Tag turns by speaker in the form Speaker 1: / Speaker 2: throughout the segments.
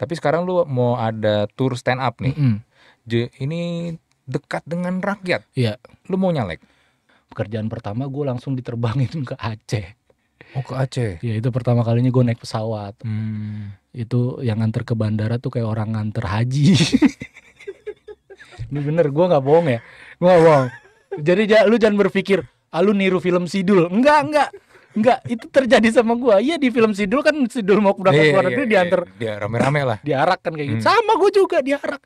Speaker 1: Tapi sekarang lu mau ada tour stand up nih. Mm -hmm. Ini dekat
Speaker 2: dengan rakyat. Iya. Lu mau nyalek? Pekerjaan pertama gue langsung diterbangin ke Aceh. Oh ke Aceh? Iya itu pertama kalinya gue naik pesawat. Hmm. Itu yang nganter ke bandara tuh kayak orang nganter haji. Ini bener, gue nggak bohong ya. Gue bohong. Jadi lu jangan berpikir, ah, lu niru film Sidul. Enggak, enggak Enggak, itu terjadi sama gua. Iya di film Sidul kan Sidul mau berangkat yeah, iya, iya, negeri iya, diantar. Dia rame-rame lah. Diarak kan kayak gitu. Hmm. Sama gua juga diarak.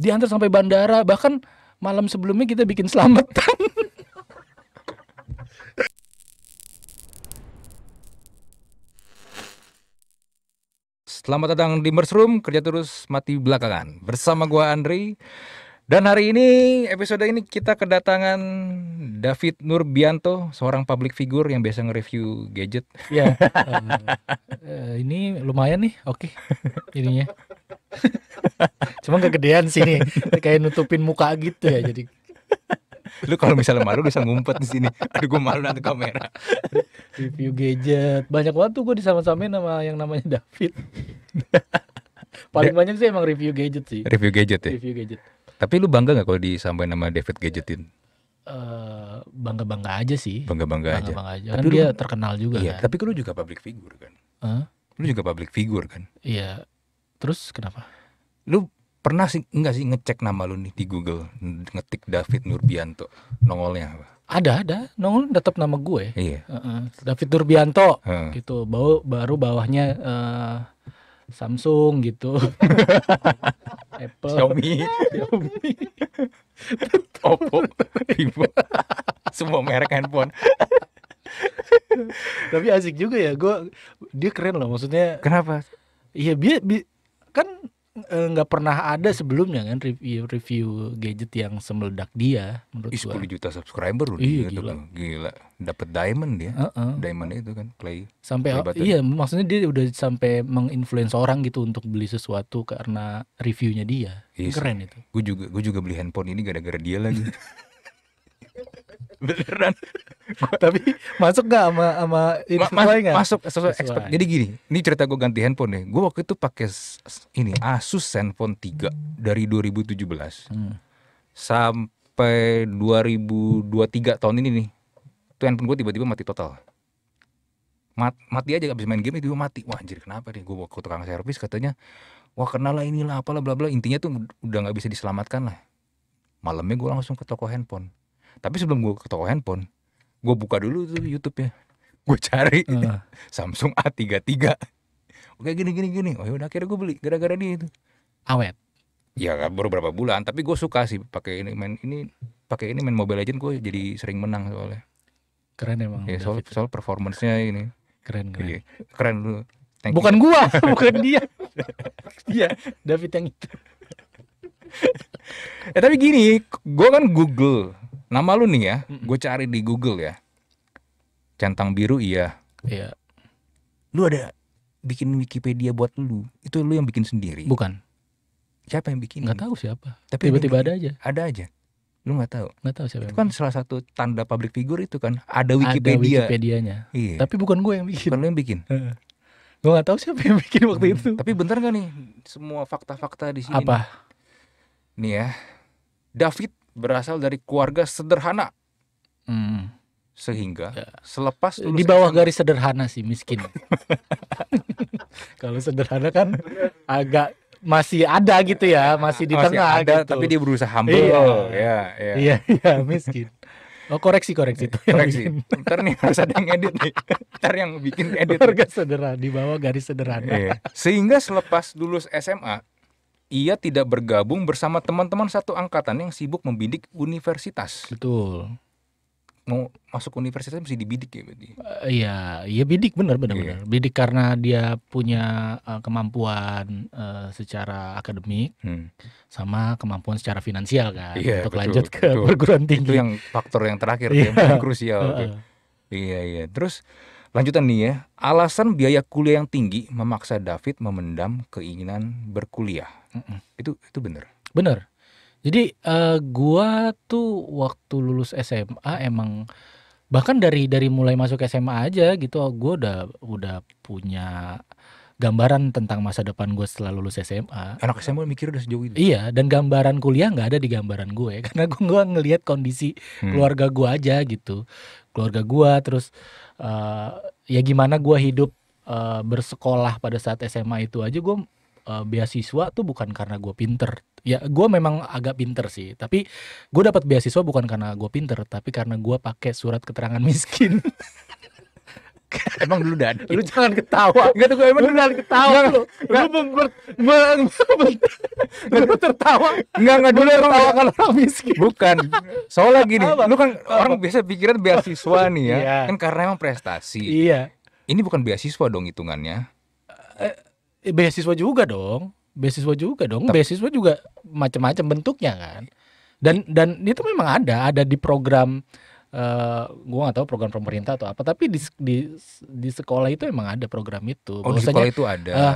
Speaker 2: Diantar sampai bandara, bahkan malam sebelumnya kita bikin selamatan.
Speaker 1: Selamat datang di Mersroom, kerja terus mati belakangan. Bersama gua Andri. Dan hari ini episode ini kita kedatangan David Nurbianto, seorang public figure yang biasa nge-review gadget. Ya.
Speaker 2: uh, ini lumayan nih, oke. Okay. Ininya. Cuma kegedean sih nih, kayak nutupin muka gitu ya jadi.
Speaker 1: Lu kalau misalnya malu bisa ngumpet di sini. Aduh gue malu nanti kamera.
Speaker 2: Review gadget. Banyak waktu gue disama-samain sama yang namanya David. Paling banyak sih emang review gadget sih. Review gadget ya. Review gadget
Speaker 1: tapi lu bangga nggak kalau disampaikan nama David Gadgetin?
Speaker 2: Eh, bangga bangga bangga aja sih. Bangga bangga, bangga, aja. Tapi kan lu, dia kan- terkenal juga. Iya. Kan?
Speaker 1: Tapi lu juga public figure kan. Huh? Lu juga public figure kan. Iya. Terus kenapa? Lu pernah sih enggak sih ngecek nama lu nih di Google ngetik David Nurbianto nongolnya apa?
Speaker 2: Ada ada nongol tetap nama gue. Iya. Uh -uh. David Nurbianto uh. gitu. Baru baru bawahnya uh, Samsung gitu. Apple. Xiaomi. Xiaomi.
Speaker 3: Oppo. Vivo. Semua merek handphone.
Speaker 2: Tapi asik juga ya, gue dia keren loh maksudnya. Kenapa? Iya dia, kan Eh, nggak pernah ada sebelumnya kan review iya, review gadget yang semeledak dia menurut Ih, 10 juta
Speaker 1: subscriber loh iya, dia gila. gila dapat diamond dia uh -uh. diamond itu kan play sampai play iya
Speaker 2: maksudnya dia udah sampai menginfluence orang gitu untuk beli sesuatu karena reviewnya dia yes. Iya keren
Speaker 1: itu gue juga gue juga beli handphone ini gara-gara dia lagi
Speaker 2: beneran tapi masuk gak sama sama ini Ma sesuai gak? masuk sesuai, sesuai. jadi gini
Speaker 1: ini cerita gue ganti handphone deh gue waktu itu pakai ini Asus Zenfone 3 dari 2017 hmm. sampai 2023 tahun ini nih tuh handphone gue tiba-tiba mati total Mat, mati aja abis main game itu mati wah anjir kenapa nih gue bawa ke tukang servis katanya wah kenal lah inilah apalah bla bla intinya tuh udah nggak bisa diselamatkan lah malamnya gue langsung ke toko handphone tapi sebelum gue ke toko handphone gue buka dulu tuh YouTube ya gue cari uh. Samsung A33 oke gini gini gini oh yaudah akhirnya gue beli gara-gara dia itu awet ya kan, baru berapa bulan tapi gue suka sih pakai ini main ini pakai ini main Mobile Legend gue jadi sering menang soalnya keren emang ya, soal soal performancenya ini keren keren iya, keren lu Thank bukan you. gua bukan dia dia
Speaker 2: David yang itu ya tapi gini gue
Speaker 1: kan Google Nama lu nih ya, gue cari di Google ya. Centang biru iya. Iya. Lu ada bikin Wikipedia buat lu. Itu lu yang bikin sendiri. Bukan.
Speaker 2: Siapa yang bikin? Gak tahu siapa. Tapi tiba-tiba ada aja. Ada aja. Lu nggak tahu? Nggak tahu siapa. Itu kan
Speaker 1: salah satu tanda public figure itu kan ada Wikipedia. Ada Wikipedianya. Iya. Tapi bukan gue yang bikin. Bukan lu yang bikin. gue nggak tahu siapa yang bikin waktu hmm. itu. Tapi bentar gak nih semua fakta-fakta di sini? Apa? Nih, nih ya. David
Speaker 2: berasal dari keluarga sederhana.
Speaker 1: Hmm. Sehingga ya.
Speaker 2: selepas di bawah SMA, garis sederhana sih miskin. Kalau sederhana kan agak masih ada gitu ya, masih di masih tengah ada, gitu. tapi dia berusaha humble. Iya, iya, iya. iya, miskin. Oh koreksi koreksi itu koreksi. Ntar nih harus ada yang edit nih. Ntar yang bikin edit. Keluarga sederhana di bawah garis sederhana. Iya. Sehingga selepas
Speaker 1: lulus SMA ia tidak bergabung bersama teman-teman satu angkatan yang sibuk membidik universitas. Betul. Mau masuk universitas mesti dibidik ya berarti.
Speaker 2: Uh, iya, iya bidik benar benar yeah. benar. Bidik karena dia punya uh, kemampuan uh, secara akademik hmm. sama kemampuan secara finansial kan yeah, untuk betul, lanjut ke betul. perguruan
Speaker 1: tinggi. Itu yang faktor yang terakhir iya. yang krusial. Iya, iya. Terus Lanjutan nih ya, alasan biaya kuliah yang tinggi memaksa David memendam keinginan berkuliah. Mm -mm. Itu itu benar.
Speaker 2: Benar. Jadi uh, gua tuh waktu lulus SMA emang bahkan dari dari mulai masuk SMA aja gitu, gua udah udah punya gambaran tentang masa depan gue setelah lulus SMA. Anak SMA mikir udah sejauh itu. Iya, dan gambaran kuliah nggak ada di gambaran gue karena gue gua ngelihat kondisi hmm. keluarga gue aja gitu, keluarga gue terus uh, ya gimana gue hidup uh, bersekolah pada saat SMA itu aja gue uh, beasiswa tuh bukan karena gue pinter. Ya gue memang agak pinter sih, tapi gue dapat beasiswa bukan karena gue pinter, tapi karena gue pakai surat keterangan miskin.
Speaker 1: Emang dulu dan lu jangan ketawa. Enggak tuh emang emang dulu ketawa enggak, lu. Lu member, enggak tertawa. Enggak enggak dulu orang kalau kalau orang miskin. Bukan. Soalnya gini, lu kan orang biasa pikiran beasiswa nih ya. Iya. Kan karena emang prestasi. Iya. Ini bukan beasiswa dong hitungannya.
Speaker 2: Eh, eh beasiswa juga dong. Beasiswa juga dong. beasiswa juga macam-macam bentuknya kan. Dan dan itu memang ada, ada di program uh, gua nggak tahu program pemerintah atau apa tapi di di di sekolah itu emang ada program itu oh, di sekolah itu ada uh,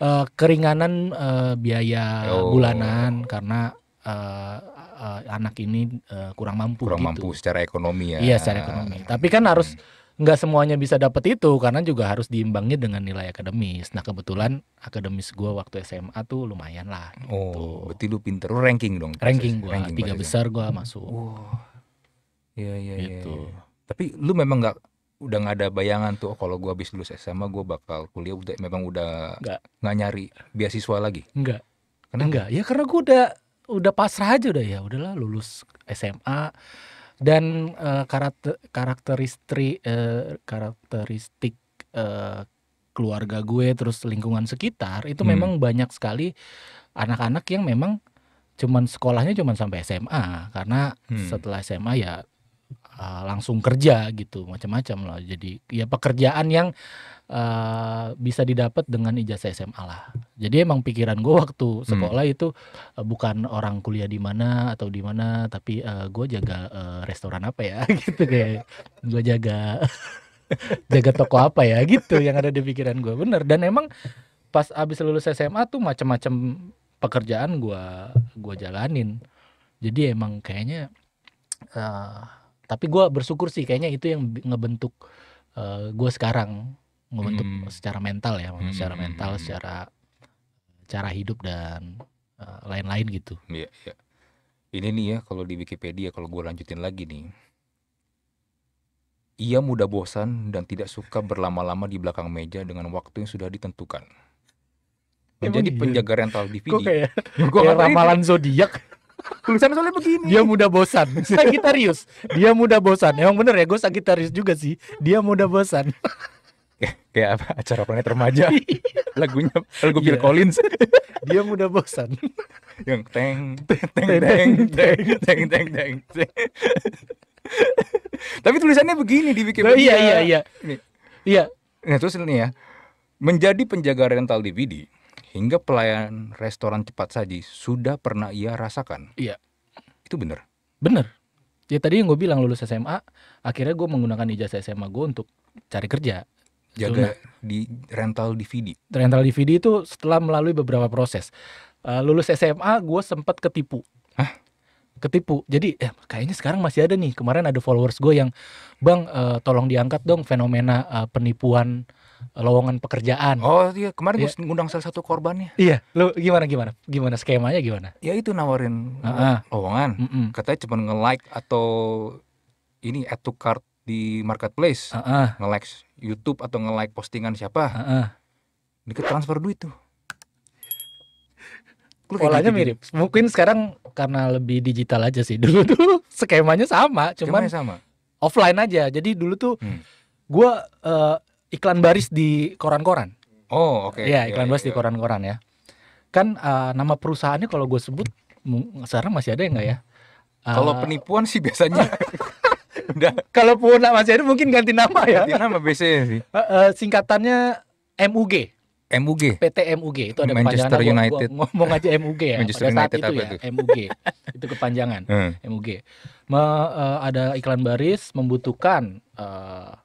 Speaker 2: uh, keringanan uh, biaya oh. bulanan karena uh, uh, anak ini uh, kurang mampu kurang gitu.
Speaker 1: mampu secara ekonomi ya iya secara ekonomi hmm.
Speaker 2: tapi kan harus nggak semuanya bisa dapat itu karena juga harus diimbangi dengan nilai akademis. Nah kebetulan akademis gua waktu SMA tuh lumayan lah. Gitu. Oh, berarti lu pinter, lu ranking dong? Ranking gua ranking tiga besar gua hmm. masuk.
Speaker 3: oh.
Speaker 1: Iya iya iya. Gitu. Ya. Tapi lu memang nggak udah nggak ada bayangan tuh oh, kalau gue habis lulus SMA gua bakal kuliah udah memang udah nggak nyari beasiswa
Speaker 2: lagi. Enggak. Kenapa? Enggak. Ya karena gua udah udah pasrah aja udah ya udahlah lulus SMA dan uh, eh, karakter eh, karakteristik uh, eh, karakteristik uh, keluarga gue terus lingkungan sekitar itu hmm. memang banyak sekali anak-anak yang memang cuman sekolahnya cuman sampai SMA karena hmm. setelah SMA ya Eh, langsung kerja gitu macam-macam lah. jadi ya pekerjaan yang uh, bisa didapat dengan ijazah SMA lah jadi emang pikiran gue waktu hmm. sekolah hmm. itu uh, bukan orang kuliah di mana atau di mana tapi uh, gue jaga uh, restoran apa ya gitu kayak gue jaga jaga toko apa ya gitu yang ada di pikiran gue bener dan emang pas abis lulus SMA tuh macam-macam pekerjaan gue gue jalanin jadi emang kayaknya uh, tapi gue bersyukur sih kayaknya itu yang ngebentuk uh, eh, gue sekarang ngebentuk hmm. secara mental ya hmm, hmm, hmm. secara mental eh, secara cara hidup dan eh, lain-lain uh, gitu
Speaker 1: iya ya. ini nih ya kalau di Wikipedia kalau gue lanjutin lagi nih ia mudah bosan dan tidak suka berlama-lama di belakang meja dengan waktu yang sudah ditentukan
Speaker 3: menjadi iya? penjaga
Speaker 1: rental DVD. Kok kayak, kayak ramalan
Speaker 2: zodiak tulisan soalnya begini dia mudah bosan Sagitarius dia mudah bosan emang bener ya gue Sagitarius juga sih dia mudah bosan
Speaker 1: kayak apa acara planet remaja iya. lagunya lagu Bill iya. Collins
Speaker 2: dia mudah bosan yang teng teng
Speaker 3: teng teng teng teng
Speaker 1: teng
Speaker 2: teng, tapi tulisannya begini di Wikipedia
Speaker 1: iya iya iya iya nah terus ini ya menjadi penjaga rental DVD hingga
Speaker 2: pelayan restoran cepat saji sudah pernah ia rasakan. Iya. Itu benar. Benar. Ya tadi yang gue bilang lulus SMA, akhirnya gue menggunakan ijazah SMA gue untuk cari kerja. Jaga Zona. di rental DVD. Rental DVD itu setelah melalui beberapa proses. Eh, lulus SMA gue sempat ketipu. Hah? ketipu. Jadi eh, kayaknya sekarang masih ada nih. Kemarin ada followers gue yang, bang, eh, tolong diangkat dong fenomena eh, penipuan lowongan pekerjaan. Oh iya, kemarin yeah. gue
Speaker 1: ngundang salah satu korbannya. Iya,
Speaker 2: lu gimana gimana? Gimana skemanya gimana? Ya itu nawarin uh-uh.
Speaker 1: lowongan. Mm -mm. Katanya cuma nge-like atau ini add to cart di marketplace. Uh-uh. Nge-like YouTube atau nge-like postingan siapa. Uh-uh.
Speaker 2: Dikit transfer duit tuh. Polanya mirip. Mungkin sekarang karena lebih digital aja sih. Dulu tuh skemanya sama, cuman skemanya sama. offline aja. Jadi dulu tuh hmm. gua uh, iklan baris di koran-koran. Oh, oke. Okay. Ya, iya, iklan yeah, baris yeah, di iya. koran-koran ya. Kan uh, nama perusahaannya kalau gue sebut sekarang masih ada ya nggak ya? Uh, kalau eh, penipuan sih biasanya. kalau Kalaupun masih ada mungkin ganti nama ya. Ganti nama biasanya sih. Uh, uh, singkatannya MUG. MUG. PT MUG itu ada Manchester United. Gua, gua ngomong aja MUG ya. Manchester Pada saat United itu ya itu? MUG. itu kepanjangan hmm. MUG. Me, uh, ada iklan baris membutuhkan uh,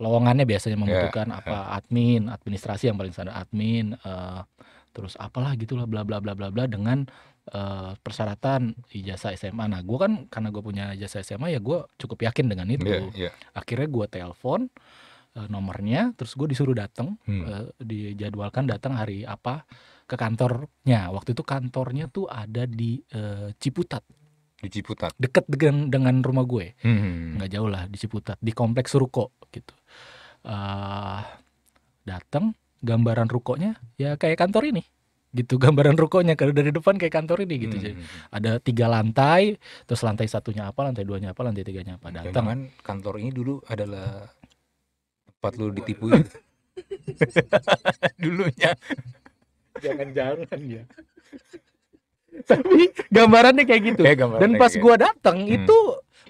Speaker 2: lowongannya biasanya ya, membutuhkan yeah. apa admin, administrasi yang paling standar admin, uh, terus apalah gitulah bla bla bla bla bla dengan uh, persyaratan ijazah SMA. Nah, gue kan karena gue punya ijazah SMA ya gue cukup yakin dengan itu. Yeah, yeah. Akhirnya gue telepon uh, nomornya, terus gue disuruh datang, hmm. uh, dijadwalkan datang hari apa ke kantornya. Waktu itu kantornya tuh ada di uh, Ciputat di Ciputat dekat dengan dengan rumah gue hmm. nggak jauh lah di Ciputat di kompleks ruko gitu uh, eh, datang gambaran rukonya ya kayak kantor ini gitu gambaran rukonya kalau dari depan kayak kantor ini gitu hmm. jadi ada tiga lantai terus lantai satunya apa lantai duanya apa lantai tiganya apa datang kan kantor ini dulu adalah
Speaker 1: tempat lu dulu ya? dulunya
Speaker 2: jangan-jangan ya tapi gambarannya kayak gitu kayak dan pas gue gua gitu. datang hmm. itu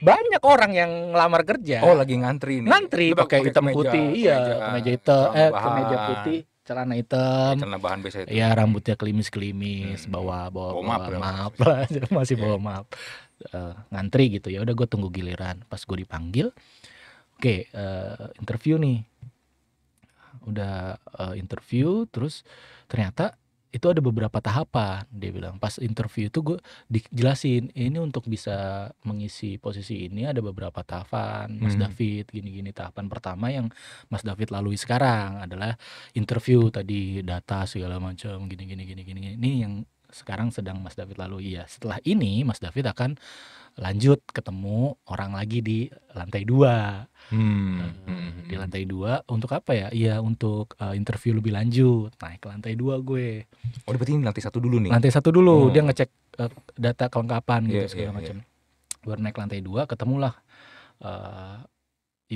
Speaker 2: banyak orang yang ngelamar kerja oh lagi ngantri nih ngantri pakai hitam kemeja, putih kemeja, iya kemeja hitam eh kemeja putih celana hitam ya, celana bahan biasa itu ya rambutnya kelimis kelimis hmm. bawa bawa, bawa, bawa maaf ya. lah masih bawa yeah. maaf uh, eh, ngantri gitu ya udah gue tunggu giliran pas gue dipanggil oke okay, uh, eh, interview nih udah uh, interview terus ternyata itu ada beberapa tahapan dia bilang pas interview itu gue dijelasin ini untuk bisa mengisi posisi ini ada beberapa tahapan Mas hmm. David gini-gini tahapan pertama yang Mas David lalui sekarang adalah interview tadi data segala macam gini-gini gini-gini ini yang sekarang sedang Mas David lalu ya. Setelah ini Mas David akan lanjut ketemu orang lagi di lantai dua.
Speaker 3: Hmm. Eh, hmm, hmm
Speaker 2: di hmm. lantai dua untuk apa ya? Iya untuk uh, interview lebih lanjut. Naik ke lantai dua gue. Oh berarti ini lantai satu dulu nih? Lantai satu dulu hmm. dia ngecek uh, data kelengkapan yeah, gitu iya, segala yeah, iya. macam. Yeah. Baru naik lantai dua ketemulah ibu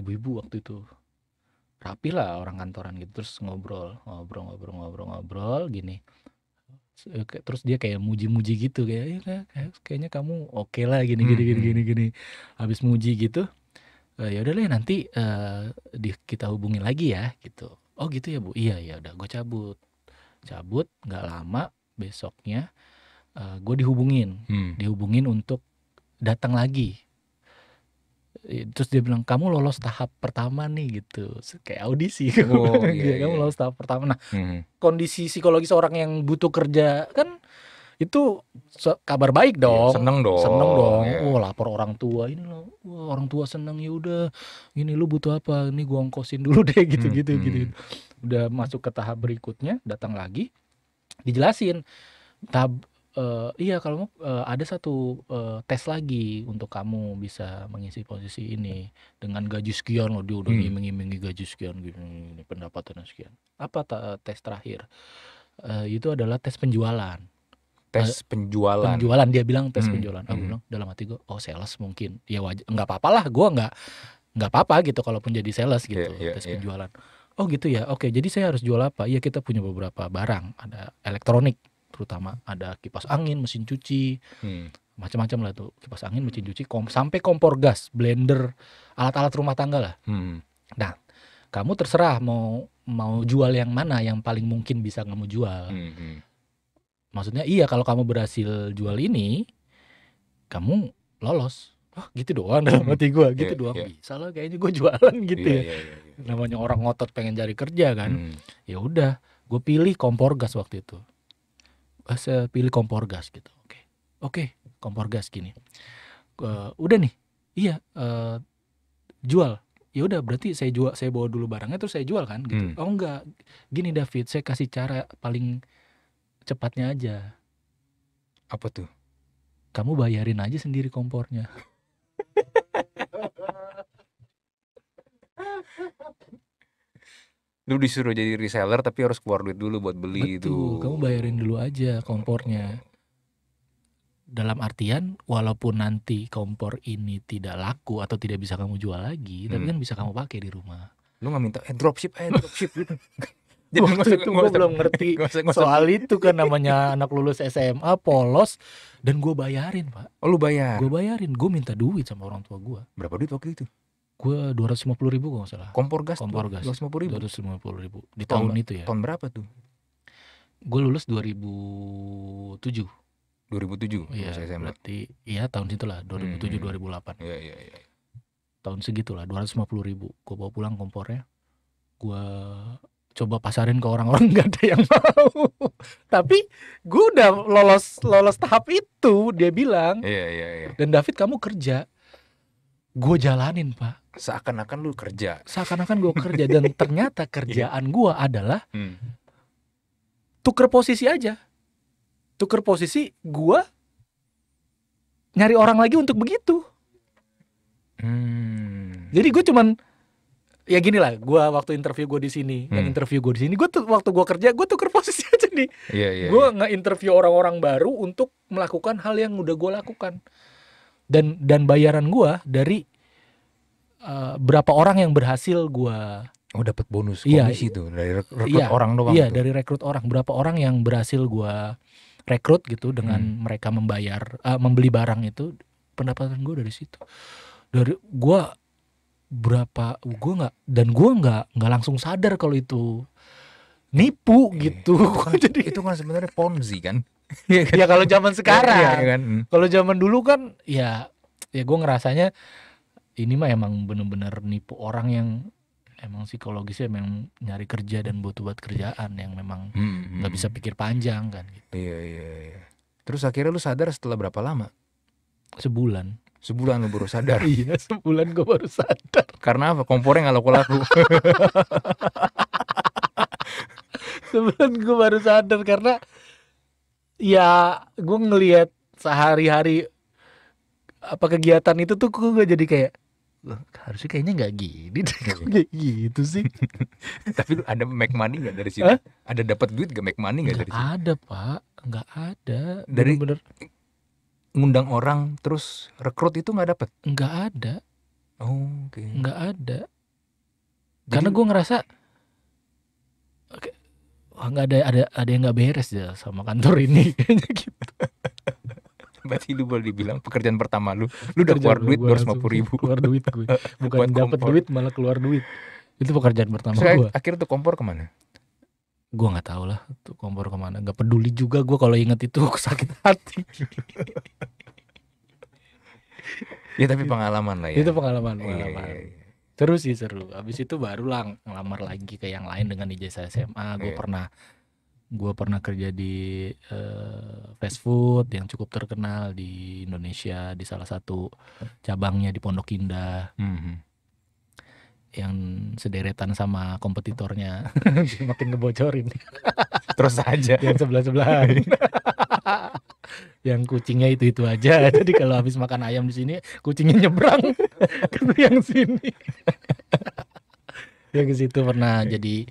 Speaker 2: ibu-ibu waktu itu rapi lah orang kantoran gitu terus ngobrol ngobrol ngobrol ngobrol ngobrol gini terus dia kayak muji-muji gitu kayak, "Ya kayaknya kamu kayaknya kamu lah gini gini gini hmm, hmm. gini gini." Habis muji gitu, e, "Ya udah deh nanti, e, di, kita hubungi lagi ya," gitu. "Oh gitu ya, Bu?" "Iya ya Udah gue cabut. Cabut nggak lama besoknya, e, gue dihubungin, hmm. dihubungin untuk datang lagi terus dia bilang kamu lolos tahap pertama nih gitu kayak audisi oh, iya, iya. kamu lolos tahap pertama nah hmm. kondisi psikologis orang yang butuh kerja kan itu kabar baik iya, dong. seneng dong. Seneng dong. Yeah. Oh, lapor orang tua ini loh. oh, orang tua seneng ya udah. Ini lu butuh apa? Ini gua ongkosin dulu deh gitu-gitu hmm. gitu. gitu, gitu. Hmm. Udah masuk ke tahap berikutnya, datang lagi dijelasin tahap uh, iya kalau mau uh, eh, ada satu uh, tes lagi untuk kamu bisa mengisi posisi ini dengan gaji sekian loh dia udah hmm. ngimingi gaji sekian gini, pendapatan sekian apa ta- tes terakhir uh, itu adalah tes penjualan tes penjualan penjualan dia bilang tes hmm. penjualan aku hmm. bilang dalam hati gue oh sales mungkin ya wajah nggak apa-apa lah gue nggak nggak apa-apa gitu kalaupun jadi sales gitu yeah, yeah, tes yeah. penjualan oh gitu ya oke jadi saya harus jual apa Iya kita punya beberapa barang ada elektronik terutama ada kipas angin, mesin cuci, hmm. macam-macam lah tuh kipas angin, mesin cuci, kom sampai kompor gas, blender, alat-alat rumah tangga lah. Hmm. Nah, kamu terserah mau mau jual yang mana yang paling mungkin bisa kamu jual. Hmm. hmm. Maksudnya iya kalau kamu berhasil jual ini, kamu lolos. Wah gitu doang dalam hmm. hati gue, gitu yeah, doang yeah. bisa kayaknya gue jualan iya, gitu yeah, ya. Yeah, yeah, yeah. Namanya orang ngotot pengen cari kerja kan, hmm. ya udah gue pilih kompor gas waktu itu Eh, saya pilih kompor gas gitu oke okay. oke okay, kompor gas gini uh, udah nih iya uh, jual ya udah berarti saya jual saya bawa dulu barangnya terus saya jual kan gitu hmm. oh enggak gini David saya kasih cara paling cepatnya aja apa tuh kamu bayarin aja sendiri kompornya
Speaker 1: lu disuruh jadi reseller tapi harus keluar duit dulu buat beli gitu. Betul, itu. kamu
Speaker 2: bayarin dulu aja kompornya. Dalam artian walaupun nanti kompor ini tidak laku atau tidak bisa kamu jual lagi, hmm. tapi kan bisa kamu pakai di rumah. Lu nggak minta eh, dropship, eh dropship gitu.
Speaker 1: Jadi waktu itu gue belum ngerti gak usah, soal
Speaker 2: itu kan namanya anak lulus SMA polos dan gue bayarin pak. Oh lu bayar? Gue bayarin, gue minta duit sama orang tua gue. Berapa duit waktu itu? gue dua ratus lima puluh ribu gak salah kompor gas kompor gas dua ratus lima puluh ribu dua ribu di tahun, tahun itu ya tahun berapa tuh gue lulus dua ribu tujuh dua ribu tujuh iya berarti iya tahun situlah hmm, dua ribu tujuh hmm. dua ribu delapan iya, iya iya iya tahun segitulah dua ratus lima puluh ribu gue bawa pulang kompornya gue coba pasarin ke orang-orang gak ada yang mau tapi gue udah lolos lolos tahap itu dia bilang iya iya iya dan David kamu kerja gue jalanin pak seakan-akan lu kerja seakan-akan gue kerja dan ternyata kerjaan gue adalah hmm. tuker posisi aja tuker posisi gue nyari orang lagi untuk begitu hmm. jadi gue cuman ya gini lah gue waktu interview gue di sini hmm. yang interview gue di sini gue tuh waktu gue kerja gue tuker posisi aja nih yeah, yeah, gue yeah. nggak interview orang-orang baru untuk melakukan hal yang udah gue lakukan dan dan bayaran gue dari uh, berapa orang yang berhasil gua Oh dapat bonus iya, komisi iya, itu dari rekrut iya, orang doang. Iya tuh. dari rekrut orang berapa orang yang berhasil gua rekrut gitu dengan hmm. mereka membayar uh, membeli barang itu pendapatan gue dari situ dari gua berapa gue nggak dan gua nggak nggak langsung sadar kalau itu nipu eh, gitu itu kan, jadi itu kan sebenarnya ponzi kan ya kalau zaman iya, sekarang ya, ya kan? Hmm. kalau zaman dulu kan ya ya gue ngerasanya ini mah emang bener-bener nipu orang yang emang psikologisnya memang nyari kerja dan butuh buat kerjaan yang memang hmm, nggak hmm, hmm. bisa pikir panjang kan gitu.
Speaker 1: Iya iya iya.
Speaker 2: Terus akhirnya lu sadar setelah berapa lama? Sebulan. Sebulan
Speaker 1: lu baru sadar.
Speaker 2: iya, sebulan gue baru sadar.
Speaker 1: Karena apa? Kompornya enggak laku-laku.
Speaker 2: sebulan gue baru sadar karena ya gue ngelihat sehari-hari apa kegiatan itu tuh gue jadi kayak Loh, harusnya kayaknya nggak gini deh kayak gitu sih
Speaker 1: tapi ada make money nggak dari sini huh? ada dapat duit gak make money nggak dari sini
Speaker 2: ada pak
Speaker 1: nggak ada dari bener, -bener. ngundang orang terus rekrut itu nggak dapat
Speaker 2: nggak ada oh, oke okay. nggak ada Jadi, karena gue ngerasa nggak okay, ada ada ada yang nggak beres ya sama kantor ini kayaknya gitu
Speaker 1: berarti lu boleh dibilang pekerjaan pertama lu lu udah iya, keluar duit dua ratus lima puluh ribu keluar duit gue bukan dapat
Speaker 2: duit malah keluar duit itu pekerjaan pertama gue akhirnya tuh kompor kemana gue nggak tahu lah tuh kompor kemana nggak peduli juga gue kalau inget itu sakit hati ya tapi pengalaman lah ya itu pengalaman iya, iya, pengalaman terus sih seru abis itu baru lang ngelamar lagi ke yang lain dengan ijazah SMA gue pernah gue pernah kerja di uh, fast food yang cukup terkenal di Indonesia di salah satu cabangnya di Pondok Indah mm-hmm. yang sederetan sama kompetitornya makin ngebocorin terus aja yang sebelah sebelah yang kucingnya itu itu aja jadi kalau habis makan ayam di sini kucingnya nyebrang ke yang sini yang ke situ pernah jadi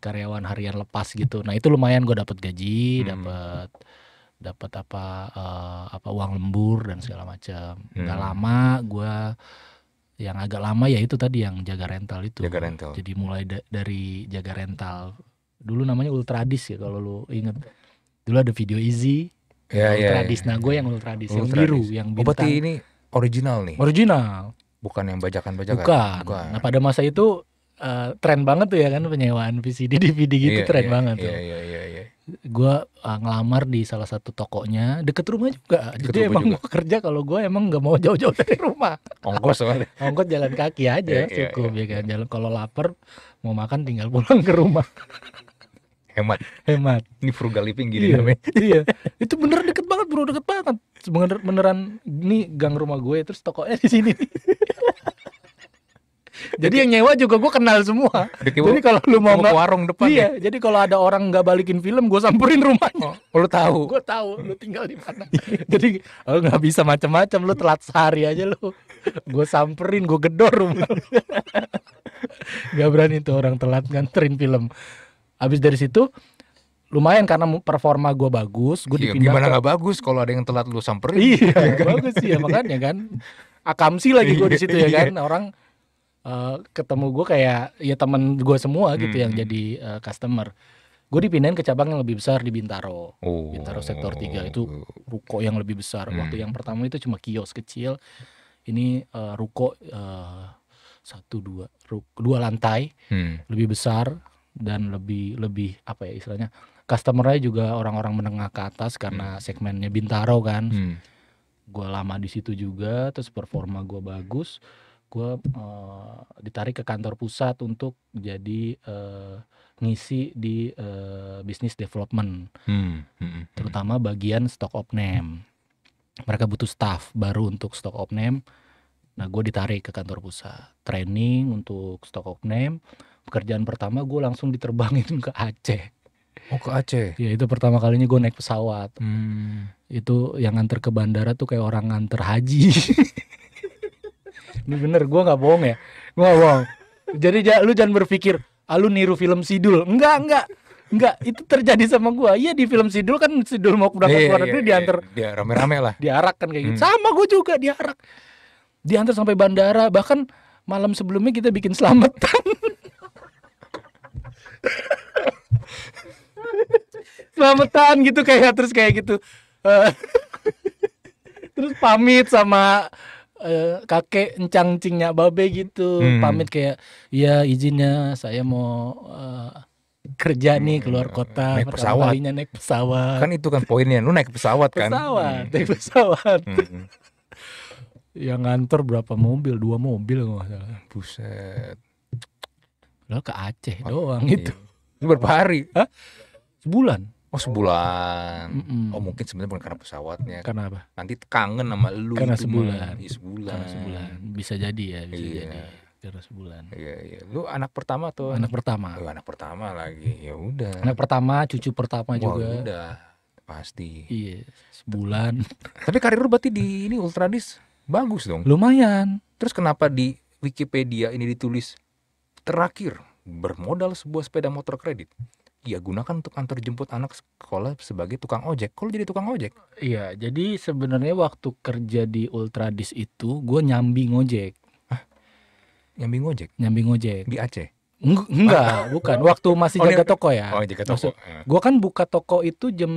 Speaker 2: karyawan harian lepas gitu. Nah itu lumayan gue dapat gaji, hmm. dapat dapat apa uh, apa uang lembur dan segala macam. Hmm. Gak lama gue yang agak lama ya itu tadi yang jaga rental itu. Jaga rental. Jadi mulai da dari jaga rental. Dulu namanya Ultradis ya kalau lo inget. Dulu ada video Easy. Ya, ya, ya Ultradis. Nah, ya, ya. Nah gue yang Ultradis, Ultra yang biru, yang oh, bintang. Oh, ini original nih?
Speaker 1: Original. Bukan yang bajakan-bajakan? Bukan. Bukan.
Speaker 2: Nah pada masa itu Uh, tren banget tuh ya kan penyewaan VCD DVD gitu yeah, tren yeah, banget yeah, tuh. Iya iya iya Gue uh, ngelamar di salah satu tokonya deket rumah juga. Deket Jadi rumah emang gue kerja kalau gue emang nggak mau jauh-jauh dari rumah. Ongkos Ongkos jalan kaki aja yeah, iya, cukup yeah, yeah, ya kan. Iya. Jalan kalau lapar mau makan tinggal pulang ke rumah.
Speaker 1: hemat hemat ini frugal living gini iya, namanya
Speaker 2: iya itu bener deket banget bro deket banget bener beneran ini gang rumah gue terus tokonya di sini jadi yang nyewa juga gue kenal semua. jadi kalau lu mau ke warung depan. Iya, ya? jadi kalau ada orang nggak balikin film, gue samperin rumahnya. Oh, oh lu tahu? gue
Speaker 3: tahu, lu tinggal di mana.
Speaker 2: jadi lu oh, nggak bisa macam-macam, lu telat sehari aja lu. Gue samperin, gue gedor rumah. gak berani tuh orang telat nganterin film. Abis dari situ lumayan karena performa gue bagus, gue iya, dipindah. Gimana nggak
Speaker 1: gak bagus kalau ada yang telat lu samperin? Iya, iya kan? bagus sih ya makanya
Speaker 2: kan. Akamsi lagi gue di situ ya iya. kan, orang Eh, ketemu gue kayak ya teman gue semua gitu hmm. yang hmm. jadi uh, customer gue dipindahin ke cabang yang lebih besar di Bintaro
Speaker 3: oh. Bintaro sektor 3 itu
Speaker 2: ruko yang lebih besar hmm. waktu yang pertama itu cuma kios kecil ini uh, ruko uh, satu dua ruko, dua lantai hmm. lebih besar dan lebih lebih apa ya istilahnya customernya juga orang-orang menengah ke atas karena hmm. segmennya Bintaro kan hmm. gue lama di situ juga terus performa gue bagus gue uh, ditarik ke kantor pusat untuk jadi uh, ngisi di uh, eh, bisnis development,
Speaker 3: hmm, hmm, hmm,
Speaker 2: terutama bagian stock opname. Mereka butuh staff baru untuk stock opname. Nah, gue ditarik ke kantor pusat, training untuk stock opname. Pekerjaan pertama gue langsung diterbangin ke Aceh. Oh ke Aceh? Ya itu pertama kalinya gue naik pesawat. Hmm. Itu yang nganter ke bandara tuh kayak orang nganter haji. ini bener gue nggak bohong ya gue bohong jadi ja, lu jangan berpikir ah, lu niru film Sidul enggak enggak Enggak, itu terjadi sama gue. Iya di film Sidul kan Sidul mau berangkat iya, keluar iya, negeri iya. diantar. Dia rame-rame lah. Diarak kan kayak gitu. Hmm. Sama gue juga diarak. Diantar sampai bandara, bahkan malam sebelumnya kita bikin selamatan. selamatan gitu kayak terus kayak gitu. Eh, terus pamit sama uh, kakek encang cingnya babe gitu hmm. pamit kayak ya izinnya saya mau uh, kerja nih hmm. keluar kota naik pesawat naik pesawat kan itu kan
Speaker 1: poinnya lu naik pesawat, kan pesawat hmm. naik pesawat hmm.
Speaker 2: yang ngantor berapa mobil dua mobil nggak salah buset lo ke Aceh doang iya. itu berapa hari Hah? sebulan Oh sebulan. Mm
Speaker 1: -mm. Oh mungkin sebenarnya bukan karena pesawatnya. Karena apa? Nanti kangen sama lu karena itu sebulan. Ya, sebulan. Karena sebulan. Bisa jadi ya, bisa iya. jadi. Karena sebulan. Iya, iya. Lu anak pertama atau anak, anak pertama? Lu oh, anak pertama lagi. Ya
Speaker 2: udah. Anak pertama, cucu pertama Wah, juga.
Speaker 1: udah. Pasti. Iya, sebulan. Tapi karir lu berarti di ini Ultradis bagus dong. Lumayan. Terus kenapa di Wikipedia ini ditulis terakhir bermodal sebuah sepeda motor kredit? ya gunakan untuk antar jemput anak sekolah sebagai tukang ojek. Kalau jadi tukang ojek?
Speaker 2: Iya, jadi sebenarnya waktu kerja di Ultradis itu gue nyambi ngojek. Nyambi ngojek? Nyambi ngojek. Di Aceh? Engg enggak, bukan. Waktu masih oh, jaga toko ya. Oh, jaga toko. Ya. gue kan buka toko itu jam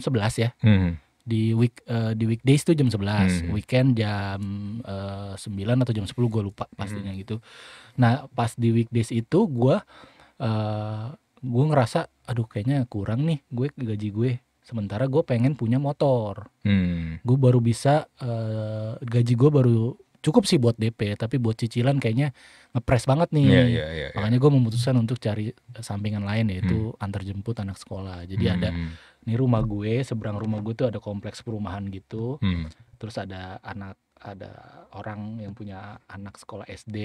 Speaker 2: 11 ya. Hmm di week uh, di weekdays itu jam 11, hmm. weekend jam uh, eh, 9 atau jam 10 gue lupa pastinya hmm. gitu. Nah, pas di weekdays itu gue uh, gue ngerasa aduh kayaknya kurang nih gue gaji gue sementara gue pengen punya motor hmm. gue baru bisa uh, gaji gue baru cukup sih buat DP tapi buat cicilan kayaknya ngepres banget nih yeah, yeah, yeah, iya. makanya gue memutuskan untuk cari eh, sampingan lain yaitu hmm. antar jemput anak sekolah jadi hmm. ada ini rumah gue seberang rumah gue tuh ada kompleks perumahan gitu hmm. terus ada anak ada orang yang punya anak sekolah SD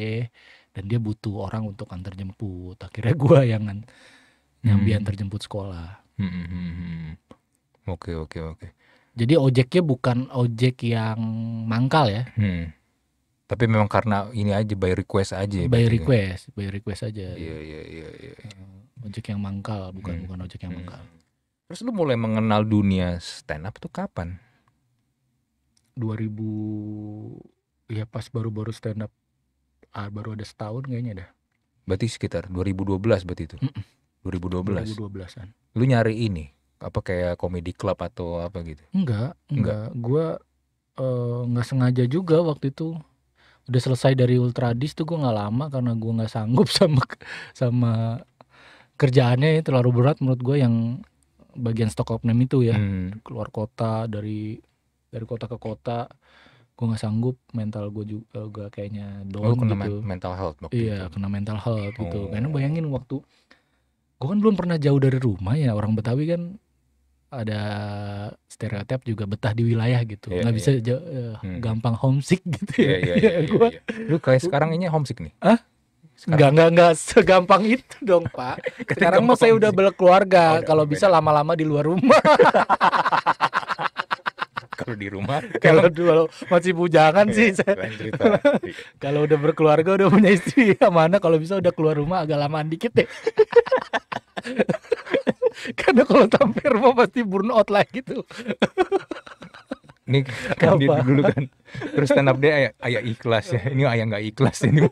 Speaker 2: dan dia butuh orang untuk antar jemput akhirnya gue yang yang hmm. antar jemput sekolah.
Speaker 3: Hmm, hmm,
Speaker 1: hmm, oke oke oke.
Speaker 2: Jadi ojeknya bukan ojek yang mangkal ya.
Speaker 1: Hmm. Tapi memang karena ini aja by request aja. Ya by ya? request,
Speaker 2: ya. by request aja. Iya iya iya. iya. Eh, ojek yang mangkal bukan hmm. bukan ojek yang mangkal.
Speaker 1: Terus lu mulai mengenal dunia stand up tuh kapan?
Speaker 2: 2000 ya pas baru-baru stand up ah, baru ada setahun kayaknya dah.
Speaker 1: Berarti sekitar 2012 berarti itu. Mm -mm. 2012. 2012-an. Lu nyari ini apa kayak komedi club atau apa gitu? Enggak, enggak. enggak.
Speaker 2: Gua eh, nggak sengaja juga waktu itu udah selesai dari Ultradis tuh gue nggak lama karena gue nggak sanggup sama sama kerjaannya ya, terlalu berat menurut gue yang bagian Stockholm itu ya hmm. keluar kota dari dari kota ke kota gue nggak sanggup mental gue juga eh, gak kayaknya oh, down oh, kena gitu. mental health waktu iya itu. kena mental health gitu oh. karena bayangin waktu gue kan belum pernah jauh dari rumah ya orang Betawi kan ada stereotip juga betah di wilayah gitu yeah, nggak yeah. bisa iya. jauh, uh, hmm. gampang homesick gitu yeah, ya yeah, yeah, yeah, gua, yeah, yeah. lu kayak sekarang ini homesick nih ah nggak nggak nggak segampang itu dong pak sekarang mah saya udah berkeluarga oh, kalau oh, bisa lama-lama di luar rumah lu di rumah kalau kalau masih bujangan iya, sih iya, saya iya. kalau udah berkeluarga udah punya istri ya mana kalau bisa udah keluar rumah agak lamaan dikit deh karena kalau sampai rumah pasti burnout lah gitu ini kan dia dulu kan terus stand up
Speaker 1: dia ayah, ayah ikhlas ya ini ayah nggak ikhlas ini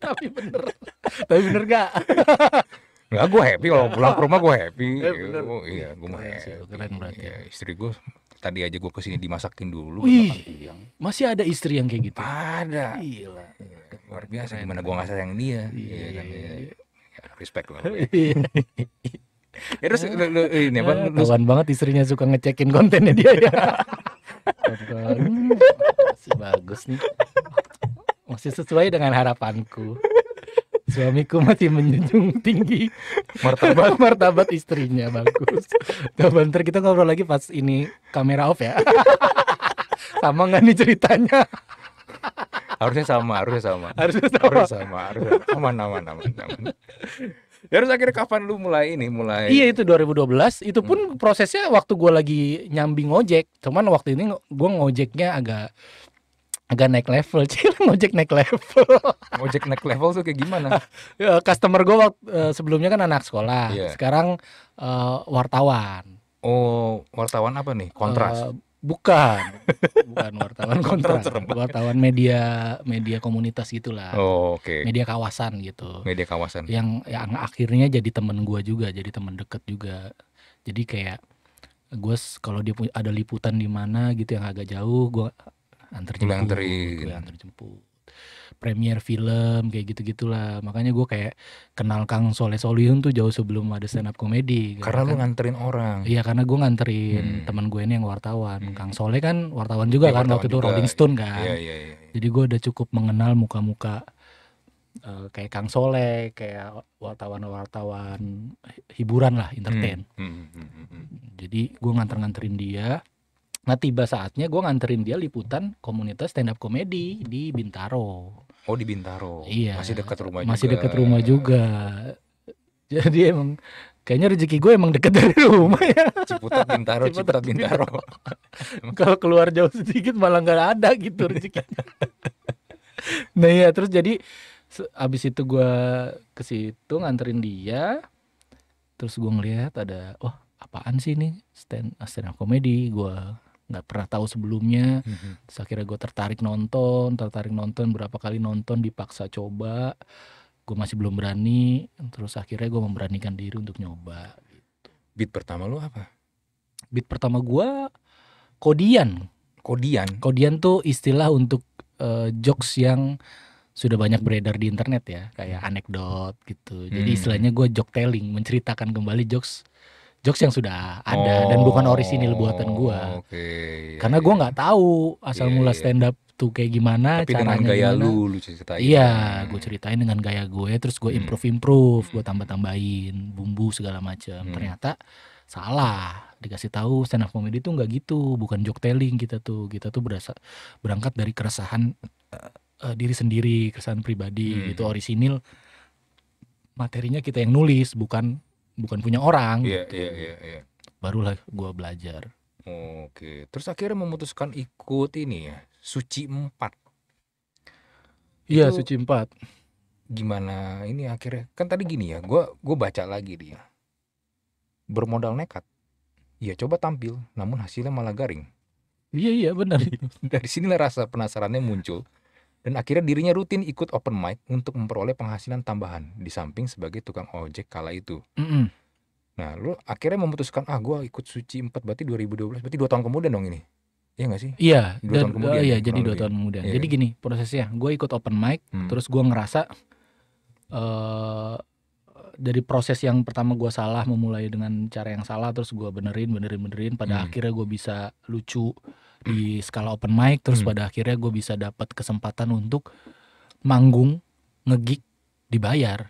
Speaker 3: tapi bener tapi bener gak nggak gue happy kalau pulang ke rumah gue
Speaker 1: happy. Eh, bener. Oh, iya, gue mah happy. Keren Ya, istri gue tadi aja gue kesini dimasakin dulu Wih,
Speaker 2: masih ada istri yang kayak gitu ada Gila.
Speaker 1: luar biasa Keren. gimana gue nggak sayang dia iya, iya. Kan, iya. Ya, respect lah ya. ya terus lu, lu, ini apa ya, eh, lu, banget
Speaker 2: istrinya suka ngecekin kontennya dia ya masih bagus nih masih sesuai dengan harapanku Suamiku masih menjunjung tinggi martabat martabat istrinya bagus. Coba ntar kita ngobrol lagi pas ini kamera off ya. sama nggak nih ceritanya?
Speaker 1: harusnya sama, harusnya sama. Harusnya sama. Harusnya sama, harusnya sama. aman aman aman aman. Ya harus akhirnya kapan lu mulai ini mulai Iya
Speaker 2: itu 2012 itu pun hmm. prosesnya waktu gue lagi nyambing ngojek cuman waktu ini gue ngojeknya agak agak naik level cil ngojek naik level ngojek naik level tuh kayak gimana ya, customer gue waktu, eh, sebelumnya kan anak sekolah yeah. sekarang uh, wartawan oh wartawan apa nih kontras uh, bukan bukan wartawan kontras wartawan media media komunitas gitulah oh, okay. media kawasan gitu
Speaker 1: media kawasan yang
Speaker 2: yang akhirnya jadi temen gue juga jadi temen deket juga jadi kayak gue kalau dia ada liputan di mana gitu yang agak jauh gue antar jemput, antri. gue antar jemput premier film kayak gitu gitulah makanya gue kayak kenal Kang Soleh Solihun tuh jauh sebelum ada stand up komedi gitu karena, lu kan. nganterin orang iya karena gue nganterin hmm. teman gue ini yang wartawan hmm. Kang Soleh kan wartawan juga ya, kan wartawan waktu juga. itu Rolling Stone kan ya, ya, ya, jadi gue udah cukup mengenal muka-muka Uh, kayak Kang Soleh, kayak wartawan-wartawan hiburan lah, entertain.
Speaker 3: hmm, hmm, hmm, hmm. hmm,
Speaker 2: hmm. Jadi gue nganter-nganterin dia, Nah tiba saatnya gue nganterin dia liputan komunitas stand up komedi di Bintaro.
Speaker 1: Oh di Bintaro. Iya. Masih dekat rumah. Masih dekat rumah juga.
Speaker 2: Jadi emang kayaknya rezeki gue emang deket dari rumah ya. Ciputat Bintaro, Ciputat, Ciputat Bintaro. Bintaro. Kalau keluar jauh sedikit malah gak ada gitu rezeki. nah ya terus jadi abis itu gue ke situ nganterin dia. Terus gue ngeliat ada, wah oh, apaan sih ini stand stand up komedi gue nggak pernah tahu sebelumnya mm-hmm. terus akhirnya gue tertarik nonton tertarik nonton berapa kali nonton dipaksa coba gue masih belum berani terus akhirnya gue memberanikan diri untuk nyoba gitu. beat pertama lu apa beat pertama gue kodian kodian kodian tuh istilah untuk uh, jokes yang sudah banyak beredar di internet ya kayak hmm. anekdot gitu jadi hmm. istilahnya gue joke telling menceritakan kembali jokes jokes yang sudah ada oh, dan bukan orisinil buatan oh, gua. Okay, iya, Karena gua iya. nggak tahu asal yeah, mula iya. stand up tuh kayak gimana Tapi caranya. dengan gaya lu lu ceritain. Iya, hmm. gue ceritain dengan gaya gue terus gua hmm. improve improve, gua hmm. tambah-tambahin bumbu segala macam. Hmm. Ternyata salah dikasih tahu stand up comedy itu nggak gitu bukan joke telling kita tuh kita tuh berasa berangkat dari keresahan uh, diri sendiri keresahan pribadi hmm. gitu orisinil materinya kita yang nulis bukan bukan punya orang. Iya, gitu. iya, iya, iya. Barulah gua belajar.
Speaker 1: Oke, terus akhirnya memutuskan ikut ini ya, suci empat. Iya, suci empat. Gimana ini akhirnya? Kan tadi gini ya, gua gua baca lagi dia. Ya. Bermodal nekat. Iya. coba tampil, namun hasilnya malah garing. Iya iya benar. Dari sinilah rasa penasarannya muncul. Dan akhirnya dirinya rutin ikut open mic untuk memperoleh penghasilan tambahan di samping sebagai tukang ojek kala itu. Mm -hmm. Nah, lu akhirnya memutuskan ah gua ikut suci 4 berarti 2012 berarti 2 tahun kemudian dong ini. Iya gak sih? Iya, dua tahun kemudian. Uh, iya, jadi dua tahun kemudian. Iya, jadi kan? gini
Speaker 2: prosesnya, gua ikut open mic, hmm. terus gua ngerasa uh, dari proses yang pertama gue salah memulai dengan cara yang salah, terus gue benerin, benerin, benerin. Pada hmm. akhirnya gue bisa lucu, di skala open mic terus hmm. pada akhirnya gue bisa dapat kesempatan untuk manggung ngegik dibayar